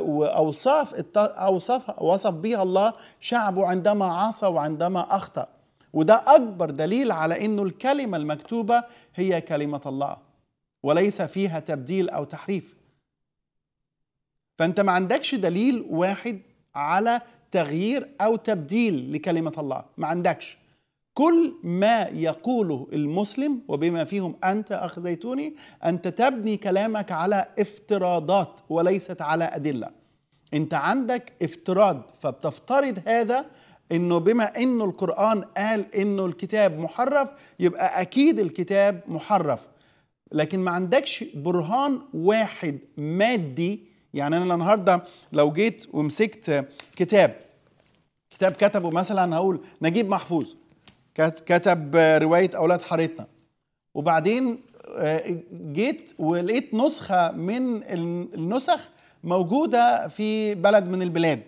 وأوصاف أوصف وصف بها الله شعبه عندما عصى وعندما أخطأ وده أكبر دليل على أنه الكلمة المكتوبة هي كلمة الله وليس فيها تبديل أو تحريف فانت ما عندكش دليل واحد على تغيير او تبديل لكلمه الله ما عندكش كل ما يقوله المسلم وبما فيهم انت اخ زيتوني انت تبني كلامك على افتراضات وليست على ادله انت عندك افتراض فبتفترض هذا انه بما انه القران قال انه الكتاب محرف يبقى اكيد الكتاب محرف لكن ما عندكش برهان واحد مادي يعني انا النهارده لو جيت ومسكت كتاب كتاب كتبه مثلا هقول نجيب محفوظ كتب روايه اولاد حارتنا وبعدين آه، جيت ولقيت نسخه من النسخ موجوده في بلد من البلاد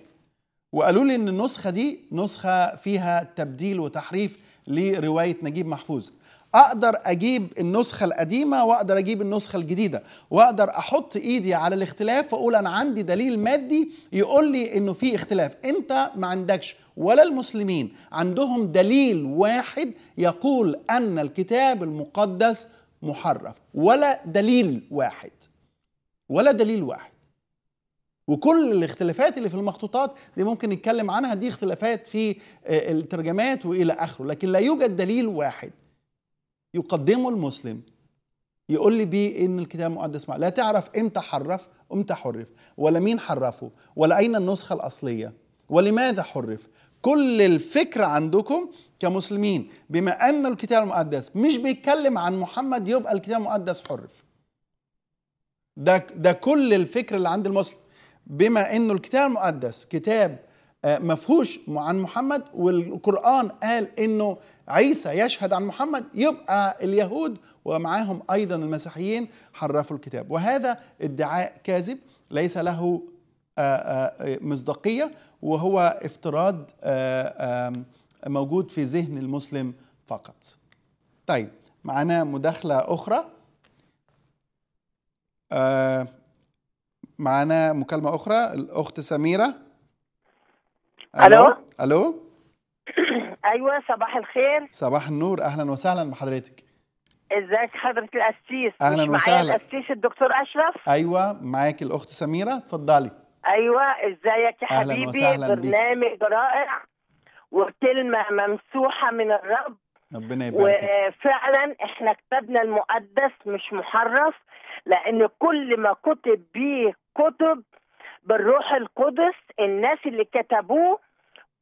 وقالوا لي ان النسخه دي نسخه فيها تبديل وتحريف لروايه نجيب محفوظ اقدر اجيب النسخه القديمه واقدر اجيب النسخه الجديده واقدر احط ايدي على الاختلاف واقول انا عندي دليل مادي يقول لي انه في اختلاف انت ما عندكش ولا المسلمين عندهم دليل واحد يقول ان الكتاب المقدس محرف ولا دليل واحد ولا دليل واحد وكل الاختلافات اللي في المخطوطات دي ممكن نتكلم عنها دي اختلافات في آه، الترجمات والى اخره لكن لا يوجد دليل واحد يقدمه المسلم يقول لي بيه ان الكتاب المقدس لا تعرف امتى حرف امتى حرف ولا مين حرفه ولا اين النسخه الاصليه ولماذا حرف كل الفكره عندكم كمسلمين بما ان الكتاب المقدس مش بيتكلم عن محمد يبقى الكتاب المقدس حرف ده ده كل الفكر اللي عند المسلم بما انه الكتاب المقدس كتاب آه، مفهوش عن محمد والقرآن قال إنه عيسى يشهد عن محمد يبقى اليهود ومعاهم أيضا المسيحيين حرفوا الكتاب وهذا ادعاء كاذب ليس له آه، آه، مصداقية وهو افتراض موجود في ذهن المسلم فقط طيب معنا مداخلة أخرى معنا مكالمة أخرى الأخت سميرة الو الو ايوه صباح الخير صباح النور اهلا وسهلا بحضرتك ازيك حضره القسيس اهلا وسهلا القسيس الدكتور اشرف ايوه معاك الاخت سميره اتفضلي ايوه ازيك يا أهلاً حبيبي وسهلاً برنامج بيك. رائع وكلمه ممسوحه من الرب ربنا يبارك وفعلا احنا كتابنا المقدس مش محرف لان كل ما كتب به كتب بالروح القدس الناس اللي كتبوه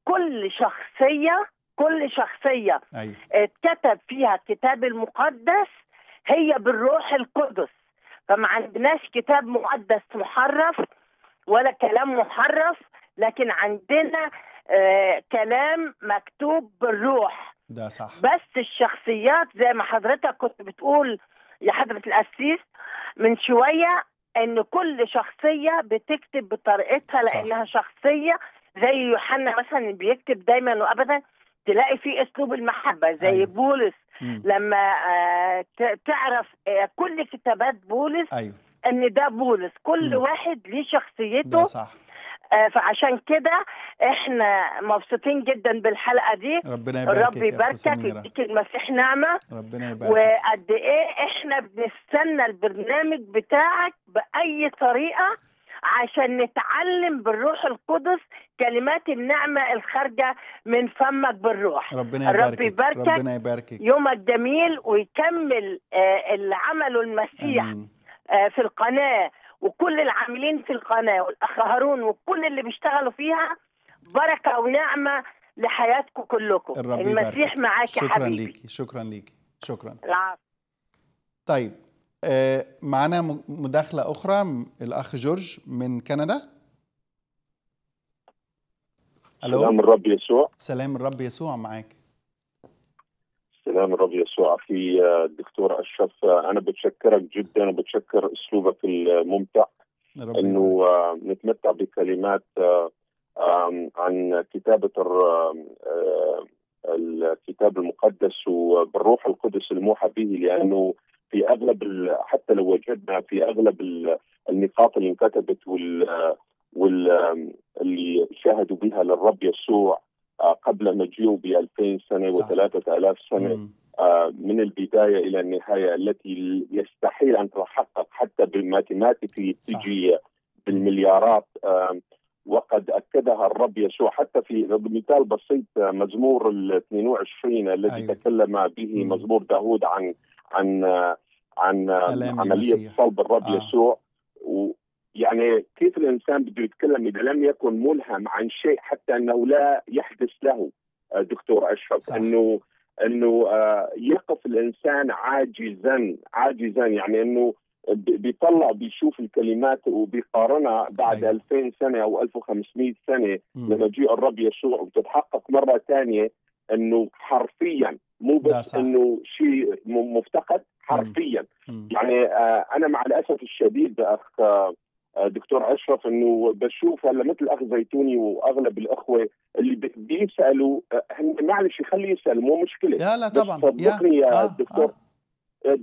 كل شخصيه كل شخصيه أيوة. اتكتب فيها الكتاب المقدس هي بالروح القدس فما عندناش كتاب مقدس محرف ولا كلام محرف لكن عندنا آه كلام مكتوب بالروح ده صح بس الشخصيات زي ما حضرتك كنت بتقول يا حضرة القسيس من شوية ان كل شخصيه بتكتب بطريقتها لانها شخصيه زي يوحنا مثلا بيكتب دايما وابدا تلاقي في اسلوب المحبه زي أيوة. بولس لما آه، تعرف آه، كل كتابات بولس أيوة. ان ده بولس كل مم. واحد ليه شخصيته ده صح. آه، فعشان كده احنا مبسوطين جدا بالحلقه دي ربنا يباركك رب يباركك يديك المسيح نعمه ربنا يباركك وقد ايه احنا بنستنى البرنامج بتاعك باي طريقه عشان نتعلم بالروح القدس كلمات النعمة الخارجة من فمك بالروح ربنا يباركك, رب يباركك ربنا يباركك يومك جميل ويكمل آه، اللي عمله المسيح آه، في القناة وكل العاملين في القناه والاخ هارون وكل اللي بيشتغلوا فيها بركه ونعمه لحياتكم كلكم المسيح معاك يا حبيبي ليكي. شكرا ليكي شكرا العفو طيب آه معانا مداخله اخرى الاخ جورج من كندا الو سلام الرب يسوع سلام الرب يسوع معاك سلام الرب يسوع موسوعه في الدكتور اشرف انا بتشكرك جدا وبتشكر اسلوبك الممتع انه نتمتع بكلمات عن كتابه الكتاب المقدس وبالروح القدس الموحى به لانه في اغلب حتى لو وجدنا في اغلب النقاط اللي انكتبت وال واللي شهدوا بها للرب يسوع آه، قبل مجيئه ب 2000 سنه و3000 سنه آه، من البدايه الى النهايه التي يستحيل ان تتحقق حتى بالماتيماتيكي تجي بالمليارات وقد اكدها الرب يسوع حتى في مثال بسيط آه، مزمور ال 22 الذي أيوه. تكلم به مزمور داوود عن عن عن عمليه صلب الرب آه. يسوع يعني كيف الانسان بده يتكلم اذا لم يكن ملهم عن شيء حتى انه لا يحدث له آه، دكتور اشرف انه انه آه، يقف الانسان عاجزا عاجزا يعني انه بيطلع بيشوف الكلمات وبيقارنها بعد 2000 أيوه. سنه او 1500 سنه لما جاء الرب يسوع وبتتحقق مره ثانيه انه حرفيا مو بس انه شيء مفتقد حرفيا يعني آه، انا مع الاسف الشديد اخ آه، آه، دكتور اشرف انه بشوف هلا مثل اخ زيتوني واغلب الاخوه اللي بيسالوا آه، هن معلش خليه يسال مو مشكله لا لا طبعا صدقني يا, يا آه،, آه دكتور آه.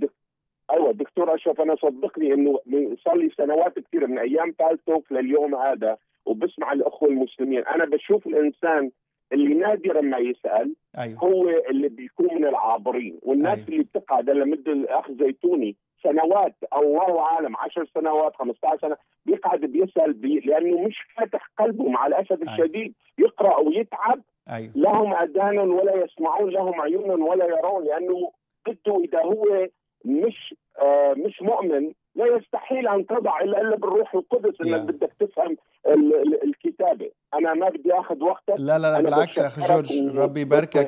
ايوه دكتور اشرف انا صدقني انه صار لي سنوات كثيره من ايام تالتوك لليوم هذا وبسمع الاخوه المسلمين انا بشوف الانسان اللي نادرا ما يسال أيوة. هو اللي بيكون من العابرين والناس أيوة. اللي بتقعد هلا مثل الاخ زيتوني سنوات او الله اعلم 10 سنوات 15 سنه بيقعد بيسال بي لانه مش فاتح قلبه مع الاسف أيوه. الشديد يقرا ويتعب أيوه. لهم اذان ولا يسمعون لهم عيون ولا يرون لانه بده اذا هو مش آه مش مؤمن لا يستحيل ان تضع الا الا بالروح القدس انك yeah. بدك تفهم ال ال الكتابه، انا ما بدي اخذ وقتك لا لا لا بالعكس يا اخي جورج آه، ربي يباركك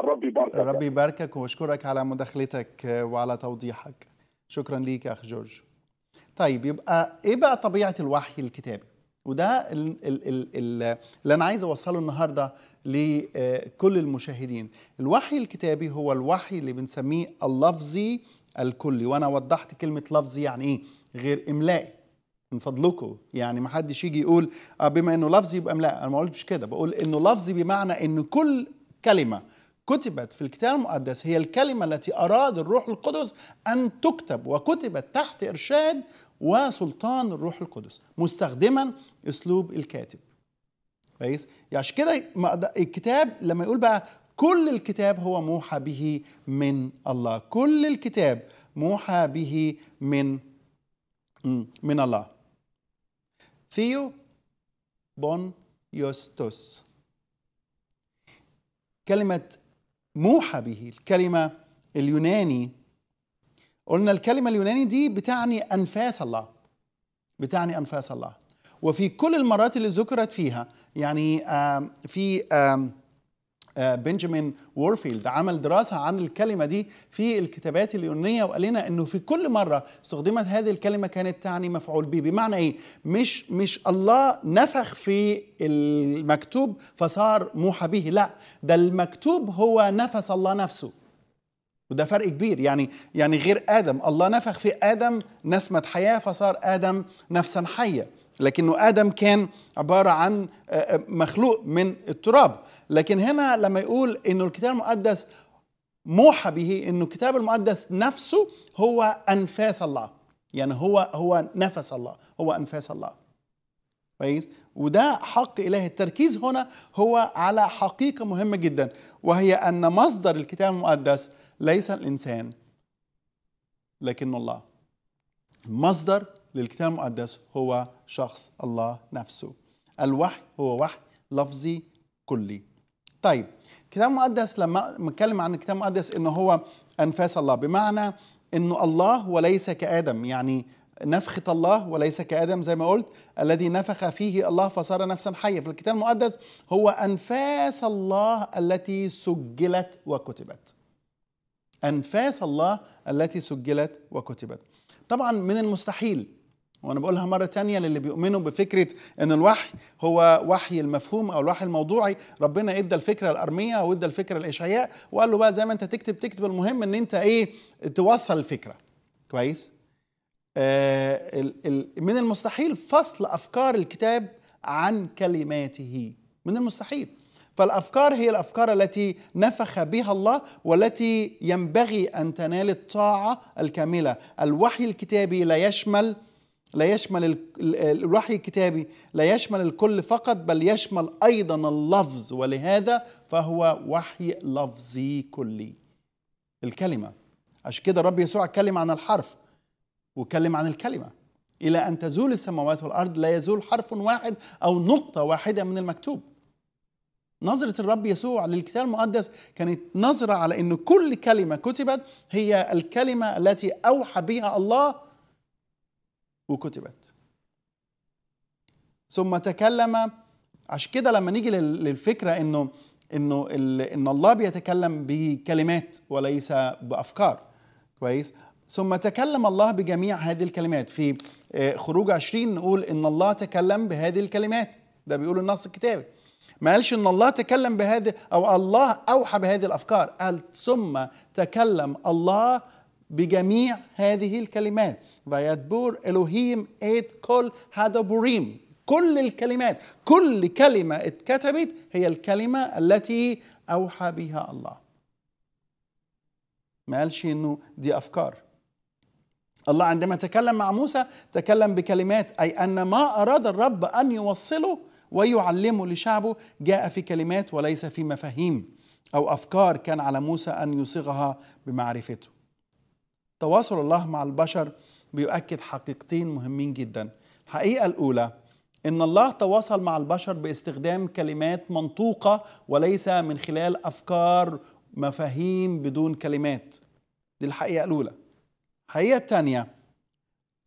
ربي يباركك ربي يباركك واشكرك على مداخلتك آه، وعلى توضيحك شكرا ليك يا اخ جورج طيب يبقى ايه بقى طبيعه الوحي الكتابي؟ وده اللي انا عايز اوصله النهارده لكل آه، المشاهدين الوحي الكتابي هو الوحي اللي بنسميه اللفظي الكلي وانا وضحت كلمه لفظي يعني ايه غير املائي من فضلكم يعني ما حدش يجي يقول آه بما انه لفظي يبقى املاء انا ما قلتش كده بقول انه لفظي بمعنى ان كل كلمه كتبت في الكتاب المقدس هي الكلمه التي اراد الروح القدس ان تكتب وكتبت تحت ارشاد وسلطان الروح القدس مستخدما اسلوب الكاتب كويس يعني عشان كده الكتاب لما يقول بقى كل الكتاب هو موحى به من الله كل الكتاب موحى به من من الله ثيو بون يوستوس كلمة موحى به الكلمة اليوناني قلنا الكلمة اليوناني دي بتعني أنفاس الله بتعني أنفاس الله وفي كل المرات اللي ذكرت فيها يعني في آه، بنجامين وورفيلد عمل دراسة عن الكلمة دي في الكتابات اليونانية وقال لنا أنه في كل مرة استخدمت هذه الكلمة كانت تعني مفعول به بمعنى إيه؟ مش, مش الله نفخ في المكتوب فصار موحى به لا ده المكتوب هو نفس الله نفسه وده فرق كبير يعني يعني غير ادم الله نفخ في ادم نسمه حياه فصار ادم نفسا حيه لكنه آدم كان عبارة عن آه، آه، مخلوق من التراب لكن هنا لما يقول أنه الكتاب المقدس موحى به أنه الكتاب المقدس نفسه هو أنفاس الله يعني هو هو نفس الله هو أنفاس الله كويس وده حق إلهي التركيز هنا هو على حقيقة مهمة جدا وهي أن مصدر الكتاب المقدس ليس الإنسان لكن الله مصدر للكتاب المقدس هو شخص الله نفسه الوحي هو وحي لفظي كلي طيب الكتاب المقدس لما نتكلم عن الكتاب المقدس انه هو انفاس الله بمعنى انه الله وليس كادم يعني نفخة الله وليس كآدم زي ما قلت الذي نفخ فيه الله فصار نفسا حية في الكتاب المقدس هو أنفاس الله التي سجلت وكتبت أنفاس الله التي سجلت وكتبت طبعا من المستحيل وانا بقولها مرة تانية للي بيؤمنوا بفكرة ان الوحي هو وحي المفهوم او الوحي الموضوعي ربنا ادى الفكرة الارمية او ادى الفكرة الاشعياء وقال له بقى زي ما انت تكتب تكتب المهم ان انت ايه توصل الفكرة كويس آه ال ال من المستحيل فصل افكار الكتاب عن كلماته من المستحيل فالافكار هي الافكار التي نفخ بها الله والتي ينبغي ان تنال الطاعه الكامله الوحي الكتابي لا يشمل لا يشمل الوحي الكتابي لا يشمل الكل فقط بل يشمل ايضا اللفظ ولهذا فهو وحي لفظي كلي الكلمه عشان كده الرب يسوع اتكلم عن الحرف وكلم عن الكلمه الى ان تزول السماوات والارض لا يزول حرف واحد او نقطه واحده من المكتوب نظرة الرب يسوع للكتاب المقدس كانت نظرة على أن كل كلمة كتبت هي الكلمة التي أوحى بها الله وكتبت ثم تكلم عشان كده لما نيجي للفكره انه انه ان الله بيتكلم بكلمات وليس بافكار كويس ثم تكلم الله بجميع هذه الكلمات في آه، خروج عشرين نقول ان الله تكلم بهذه الكلمات ده بيقول النص الكتابي ما قالش ان الله تكلم بهذه او الله اوحى بهذه الافكار قال ثم تكلم الله بجميع هذه الكلمات ويدبر إلهيم إيت كل هدبوريم كل الكلمات كل كلمة اتكتبت هي الكلمة التي أوحى بها الله ما قالش إنه دي أفكار الله عندما تكلم مع موسى تكلم بكلمات أي أن ما أراد الرب أن يوصله ويعلمه لشعبه جاء في كلمات وليس في مفاهيم أو أفكار كان على موسى أن يصيغها بمعرفته تواصل الله مع البشر بيؤكد حقيقتين مهمين جدا الحقيقة الأولى إن الله تواصل مع البشر باستخدام كلمات منطوقة وليس من خلال أفكار مفاهيم بدون كلمات دي الحقيقة الأولى الحقيقة الثانية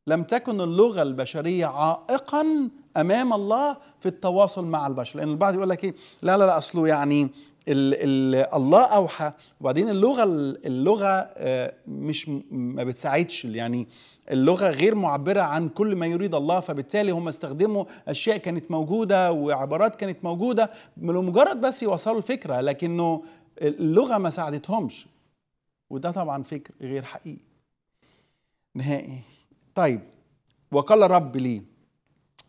لم تكن اللغة البشرية عائقا أمام الله في التواصل مع البشر لأن البعض يقول لك إيه لا لا لا أصله يعني الله اوحى وبعدين اللغه اللغه آه، مش ما بتساعدش يعني اللغه غير معبره عن كل ما يريد الله فبالتالي هم استخدموا اشياء كانت موجوده وعبارات كانت موجوده لمجرد بس يوصلوا الفكره لكنه اللغه ما ساعدتهمش وده طبعا فكر غير حقيقي نهائي طيب وقال الرب لي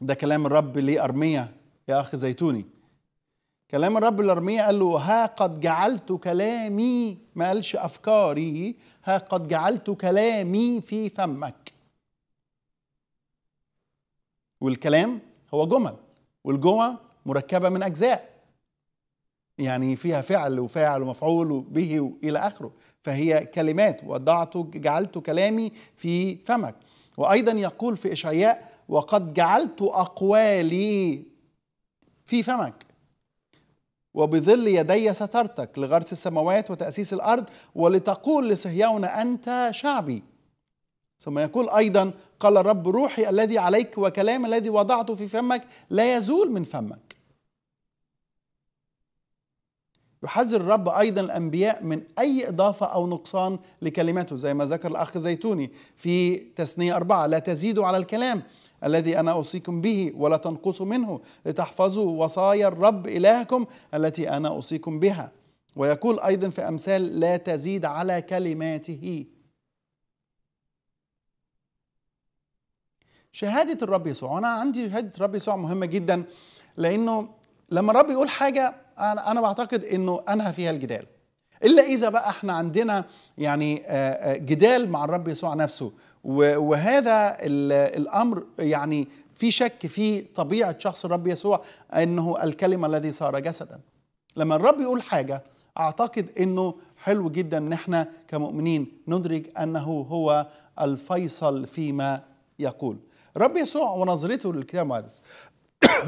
ده كلام الرب لأرمية يا أخي زيتوني كلام الرب الأرمية قال له ها قد جعلت كلامي ما قالش أفكاري ها قد جعلت كلامي في فمك والكلام هو جمل والجمل مركبة من أجزاء يعني فيها فعل وفاعل ومفعول به إلى آخره فهي كلمات وضعت جعلت كلامي في فمك وأيضا يقول في إشعياء وقد جعلت أقوالي في فمك وبظل يدي سترتك لغرس السماوات وتأسيس الأرض ولتقول لصهيون أنت شعبي ثم يقول أيضا قال الرب روحي الذي عليك وكلام الذي وضعته في فمك لا يزول من فمك يحذر الرب أيضا الأنبياء من أي إضافة أو نقصان لكلماته زي ما ذكر الأخ زيتوني في تثنية أربعة لا تزيدوا على الكلام الذي أنا أوصيكم به ولا تنقصوا منه لتحفظوا وصايا الرب إلهكم التي أنا أوصيكم بها ويقول أيضا في أمثال لا تزيد على كلماته شهادة الرب يسوع أنا عندي شهادة الرب يسوع مهمة جدا لأنه لما الرب يقول حاجة أنا, أنا بعتقد أنه أنهى فيها الجدال إلا إذا بقى إحنا عندنا يعني آه، آه، جدال مع الرب يسوع نفسه وهذا الامر يعني في شك في طبيعه شخص الرب يسوع انه الكلمه الذي صار جسدا لما الرب يقول حاجه اعتقد انه حلو جدا ان احنا كمؤمنين ندرك انه هو الفيصل فيما يقول الرب يسوع ونظرته للكتاب المقدس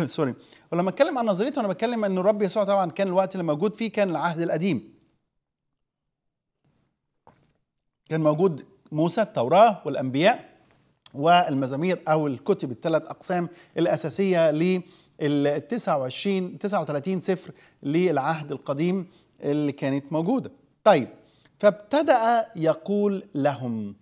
سوري ولما اتكلم عن نظريته انا بتكلم ان الرب يسوع طبعا كان الوقت اللي موجود فيه كان العهد القديم كان موجود موسى التوراة والأنبياء والمزامير أو الكتب الثلاث أقسام الأساسية لل 29 39 سفر للعهد القديم اللي كانت موجودة طيب فابتدأ يقول لهم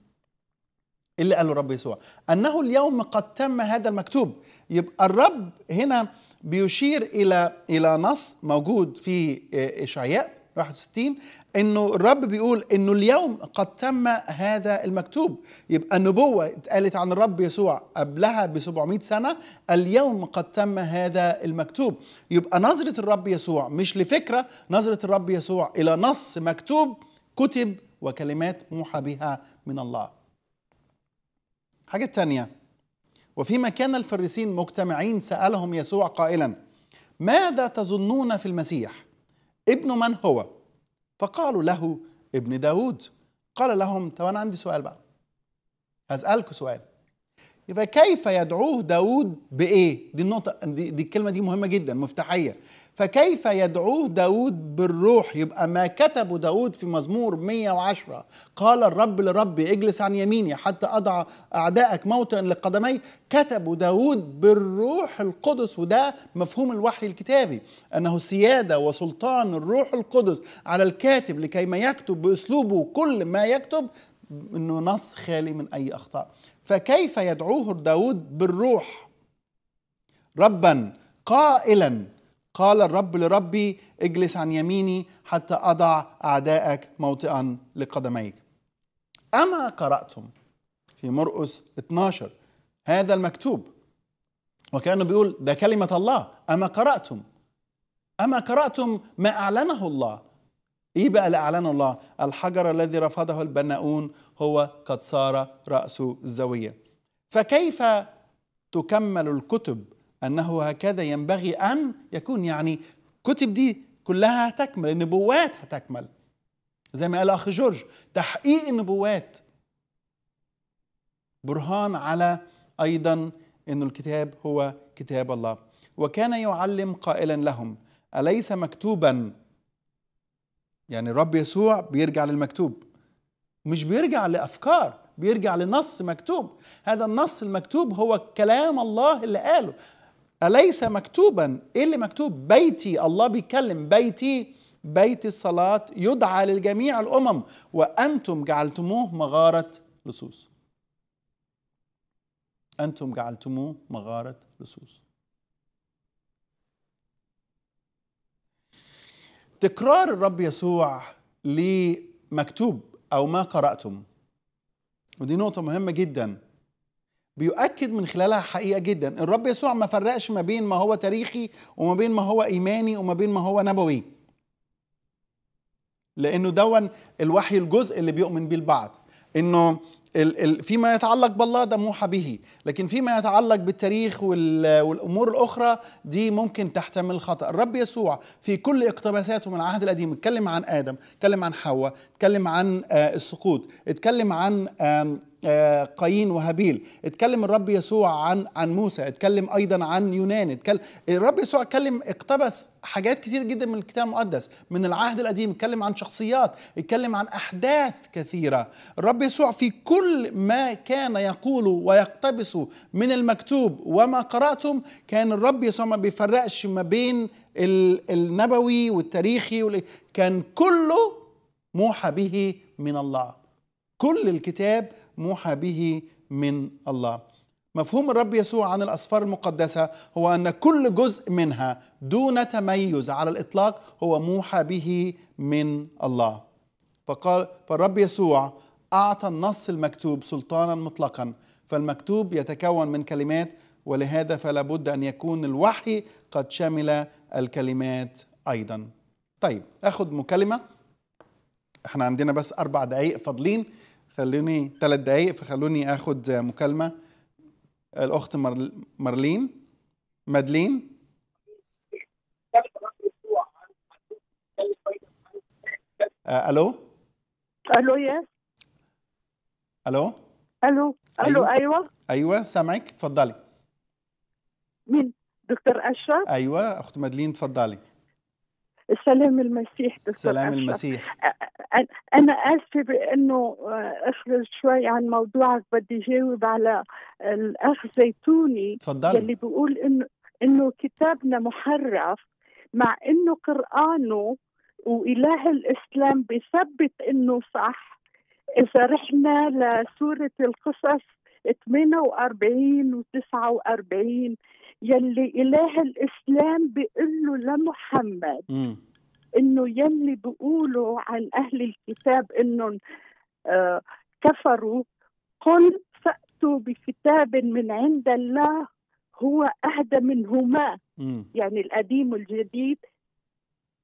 اللي قاله الرب يسوع انه اليوم قد تم هذا المكتوب يبقى الرب هنا بيشير الى الى نص موجود في اشعياء 61 انه الرب بيقول انه اليوم قد تم هذا المكتوب يبقى النبوه اتقالت عن الرب يسوع قبلها ب 700 سنه اليوم قد تم هذا المكتوب يبقى نظره الرب يسوع مش لفكره نظره الرب يسوع الى نص مكتوب كتب وكلمات موحى بها من الله حاجه تانيه وفيما كان الفريسين مجتمعين سالهم يسوع قائلا ماذا تظنون في المسيح ابن من هو فقالوا له ابن داود قال لهم طب أنا عندي سؤال بقى هسألكم سؤال يبقى كيف يدعوه داود بإيه؟ دي النقطة دي, دي الكلمة دي مهمة جدا مفتاحية فكيف يدعوه داود بالروح يبقى ما كتبه داود في مزمور 110 قال الرب لربي اجلس عن يميني حتى أضع أعدائك موطئا لقدمي كتبه داود بالروح القدس وده مفهوم الوحي الكتابي أنه سيادة وسلطان الروح القدس على الكاتب لكي ما يكتب بأسلوبه كل ما يكتب أنه نص خالي من أي أخطاء فكيف يدعوه داود بالروح ربا قائلا قال الرب لربي اجلس عن يميني حتى أضع أعدائك موطئا لقدميك أما قرأتم في مرقس 12 هذا المكتوب وكأنه بيقول ده كلمة الله أما قرأتم أما قرأتم ما أعلنه الله إيه بقى اللي أعلنه الله الحجر الذي رفضه البناؤون هو قد صار رأس الزاوية فكيف تكمل الكتب أنه هكذا ينبغي أن يكون يعني كتب دي كلها هتكمل النبوات هتكمل زي ما قال الأخ جورج تحقيق النبوات برهان على أيضا أن الكتاب هو كتاب الله وكان يعلم قائلا لهم أليس مكتوبا يعني الرب يسوع بيرجع للمكتوب مش بيرجع لأفكار بيرجع لنص مكتوب هذا النص المكتوب هو كلام الله اللي قاله أليس مكتوبا إيه اللي مكتوب بيتي الله بيتكلم بيتي بيت الصلاة يدعى للجميع الأمم وأنتم جعلتموه مغارة لصوص أنتم جعلتموه مغارة لصوص تكرار الرب يسوع لمكتوب أو ما قرأتم ودي نقطة مهمة جداً بيؤكد من خلالها حقيقه جدا الرب يسوع ما فرقش ما بين ما هو تاريخي وما بين ما هو ايماني وما بين ما هو نبوي لانه دون الوحي الجزء اللي بيؤمن به البعض انه ال ال فيما يتعلق بالله ده موحى به لكن فيما يتعلق بالتاريخ والامور الاخرى دي ممكن تحتمل خطأ الرب يسوع في كل اقتباساته من العهد القديم اتكلم عن ادم اتكلم عن حواء اتكلم عن آه، السقوط اتكلم عن آه، قايين وهابيل اتكلم الرب يسوع عن عن موسى اتكلم ايضا عن يونان اتكلم الرب يسوع اتكلم اقتبس حاجات كتير جدا من الكتاب المقدس من العهد القديم اتكلم عن شخصيات اتكلم عن احداث كثيره الرب يسوع في كل ما كان يقوله ويقتبسه من المكتوب وما قراتم كان الرب يسوع ما بيفرقش ما بين النبوي والتاريخي كان كله موحى به من الله كل الكتاب موحى به من الله مفهوم الرب يسوع عن الأسفار المقدسة هو أن كل جزء منها دون تميز على الإطلاق هو موحى به من الله فقال فالرب يسوع أعطى النص المكتوب سلطانا مطلقا فالمكتوب يتكون من كلمات ولهذا فلا بد أن يكون الوحي قد شمل الكلمات أيضا طيب أخذ مكالمة احنا عندنا بس أربع دقايق فاضلين خلوني ثلاث دقايق فخلوني اخد مكالمه الاخت مارلين مادلين آه، الو الو يا الو الو الو ايوه ايوه, أيوة، سامعك اتفضلي مين دكتور اشرف ايوه اخت مادلين اتفضلي سلام المسيح سلام المسيح انا اسفه بانه آه، اخرج شوي عن موضوعك بدي جاوب على آه، الاخ زيتوني تفضل. اللي بيقول انه انه كتابنا محرف مع انه قرانه واله الاسلام بثبت انه صح اذا رحنا لسوره القصص 48 و49 يلي إله الإسلام بيقول لمحمد إنه يلي بيقولوا عن أهل الكتاب إنهم آه، كفروا قل فأتوا بكتاب من عند الله هو أهدى منهما يعني القديم والجديد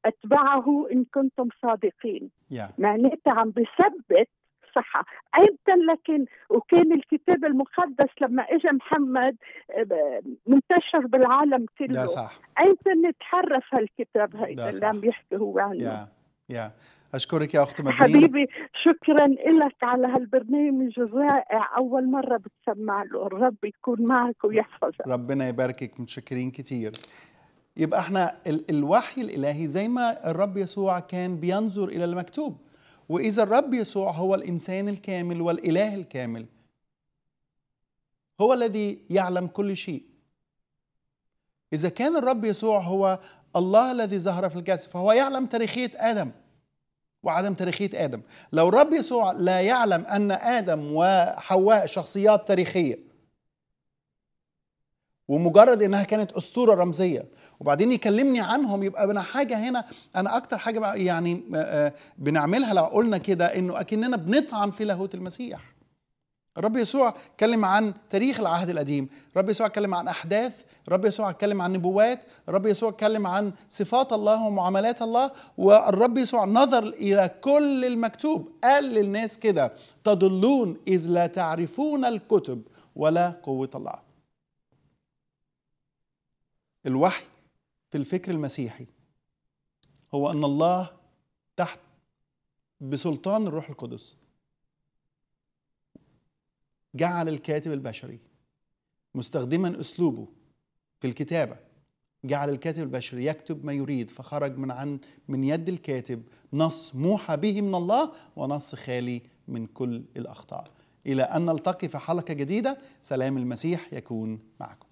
أتبعه إن كنتم صادقين yeah. معناتها عم بثبت الصحة عيبا لكن وكان الكتاب المقدس لما اجى محمد آه، منتشر بالعالم كله صح عيبا نتحرف هالكتاب هيدا اللي عم يحكي هو عنه يا اشكرك يا اخت مدين حبيبي شكرا لك على هالبرنامج الرائع اول مره بتسمع له الرب يكون معك ويحفظك ربنا يباركك متشكرين كتير يبقى احنا ال الوحي الالهي زي ما الرب يسوع كان بينظر الى المكتوب وإذا الرب يسوع هو الإنسان الكامل والإله الكامل هو الذي يعلم كل شيء إذا كان الرب يسوع هو الله الذي ظهر في الجسد فهو يعلم تاريخية آدم وعدم تاريخية آدم لو الرب يسوع لا يعلم أن آدم وحواء شخصيات تاريخية ومجرد انها كانت اسطوره رمزيه وبعدين يكلمني عنهم يبقى انا حاجه هنا انا اكتر حاجه يعني آه، آه، بنعملها لو قلنا كده انه اكننا بنطعن في لاهوت المسيح الرب يسوع اتكلم عن تاريخ العهد القديم الرب يسوع اتكلم عن احداث الرب يسوع اتكلم عن نبوات الرب يسوع اتكلم عن صفات الله ومعاملات الله والرب يسوع نظر الى كل المكتوب قال للناس كده تضلون اذ لا تعرفون الكتب ولا قوه الله الوحي في الفكر المسيحي هو ان الله تحت بسلطان الروح القدس جعل الكاتب البشري مستخدما اسلوبه في الكتابه جعل الكاتب البشري يكتب ما يريد فخرج من عن من يد الكاتب نص موحى به من الله ونص خالي من كل الاخطاء الى ان نلتقي في حلقه جديده سلام المسيح يكون معكم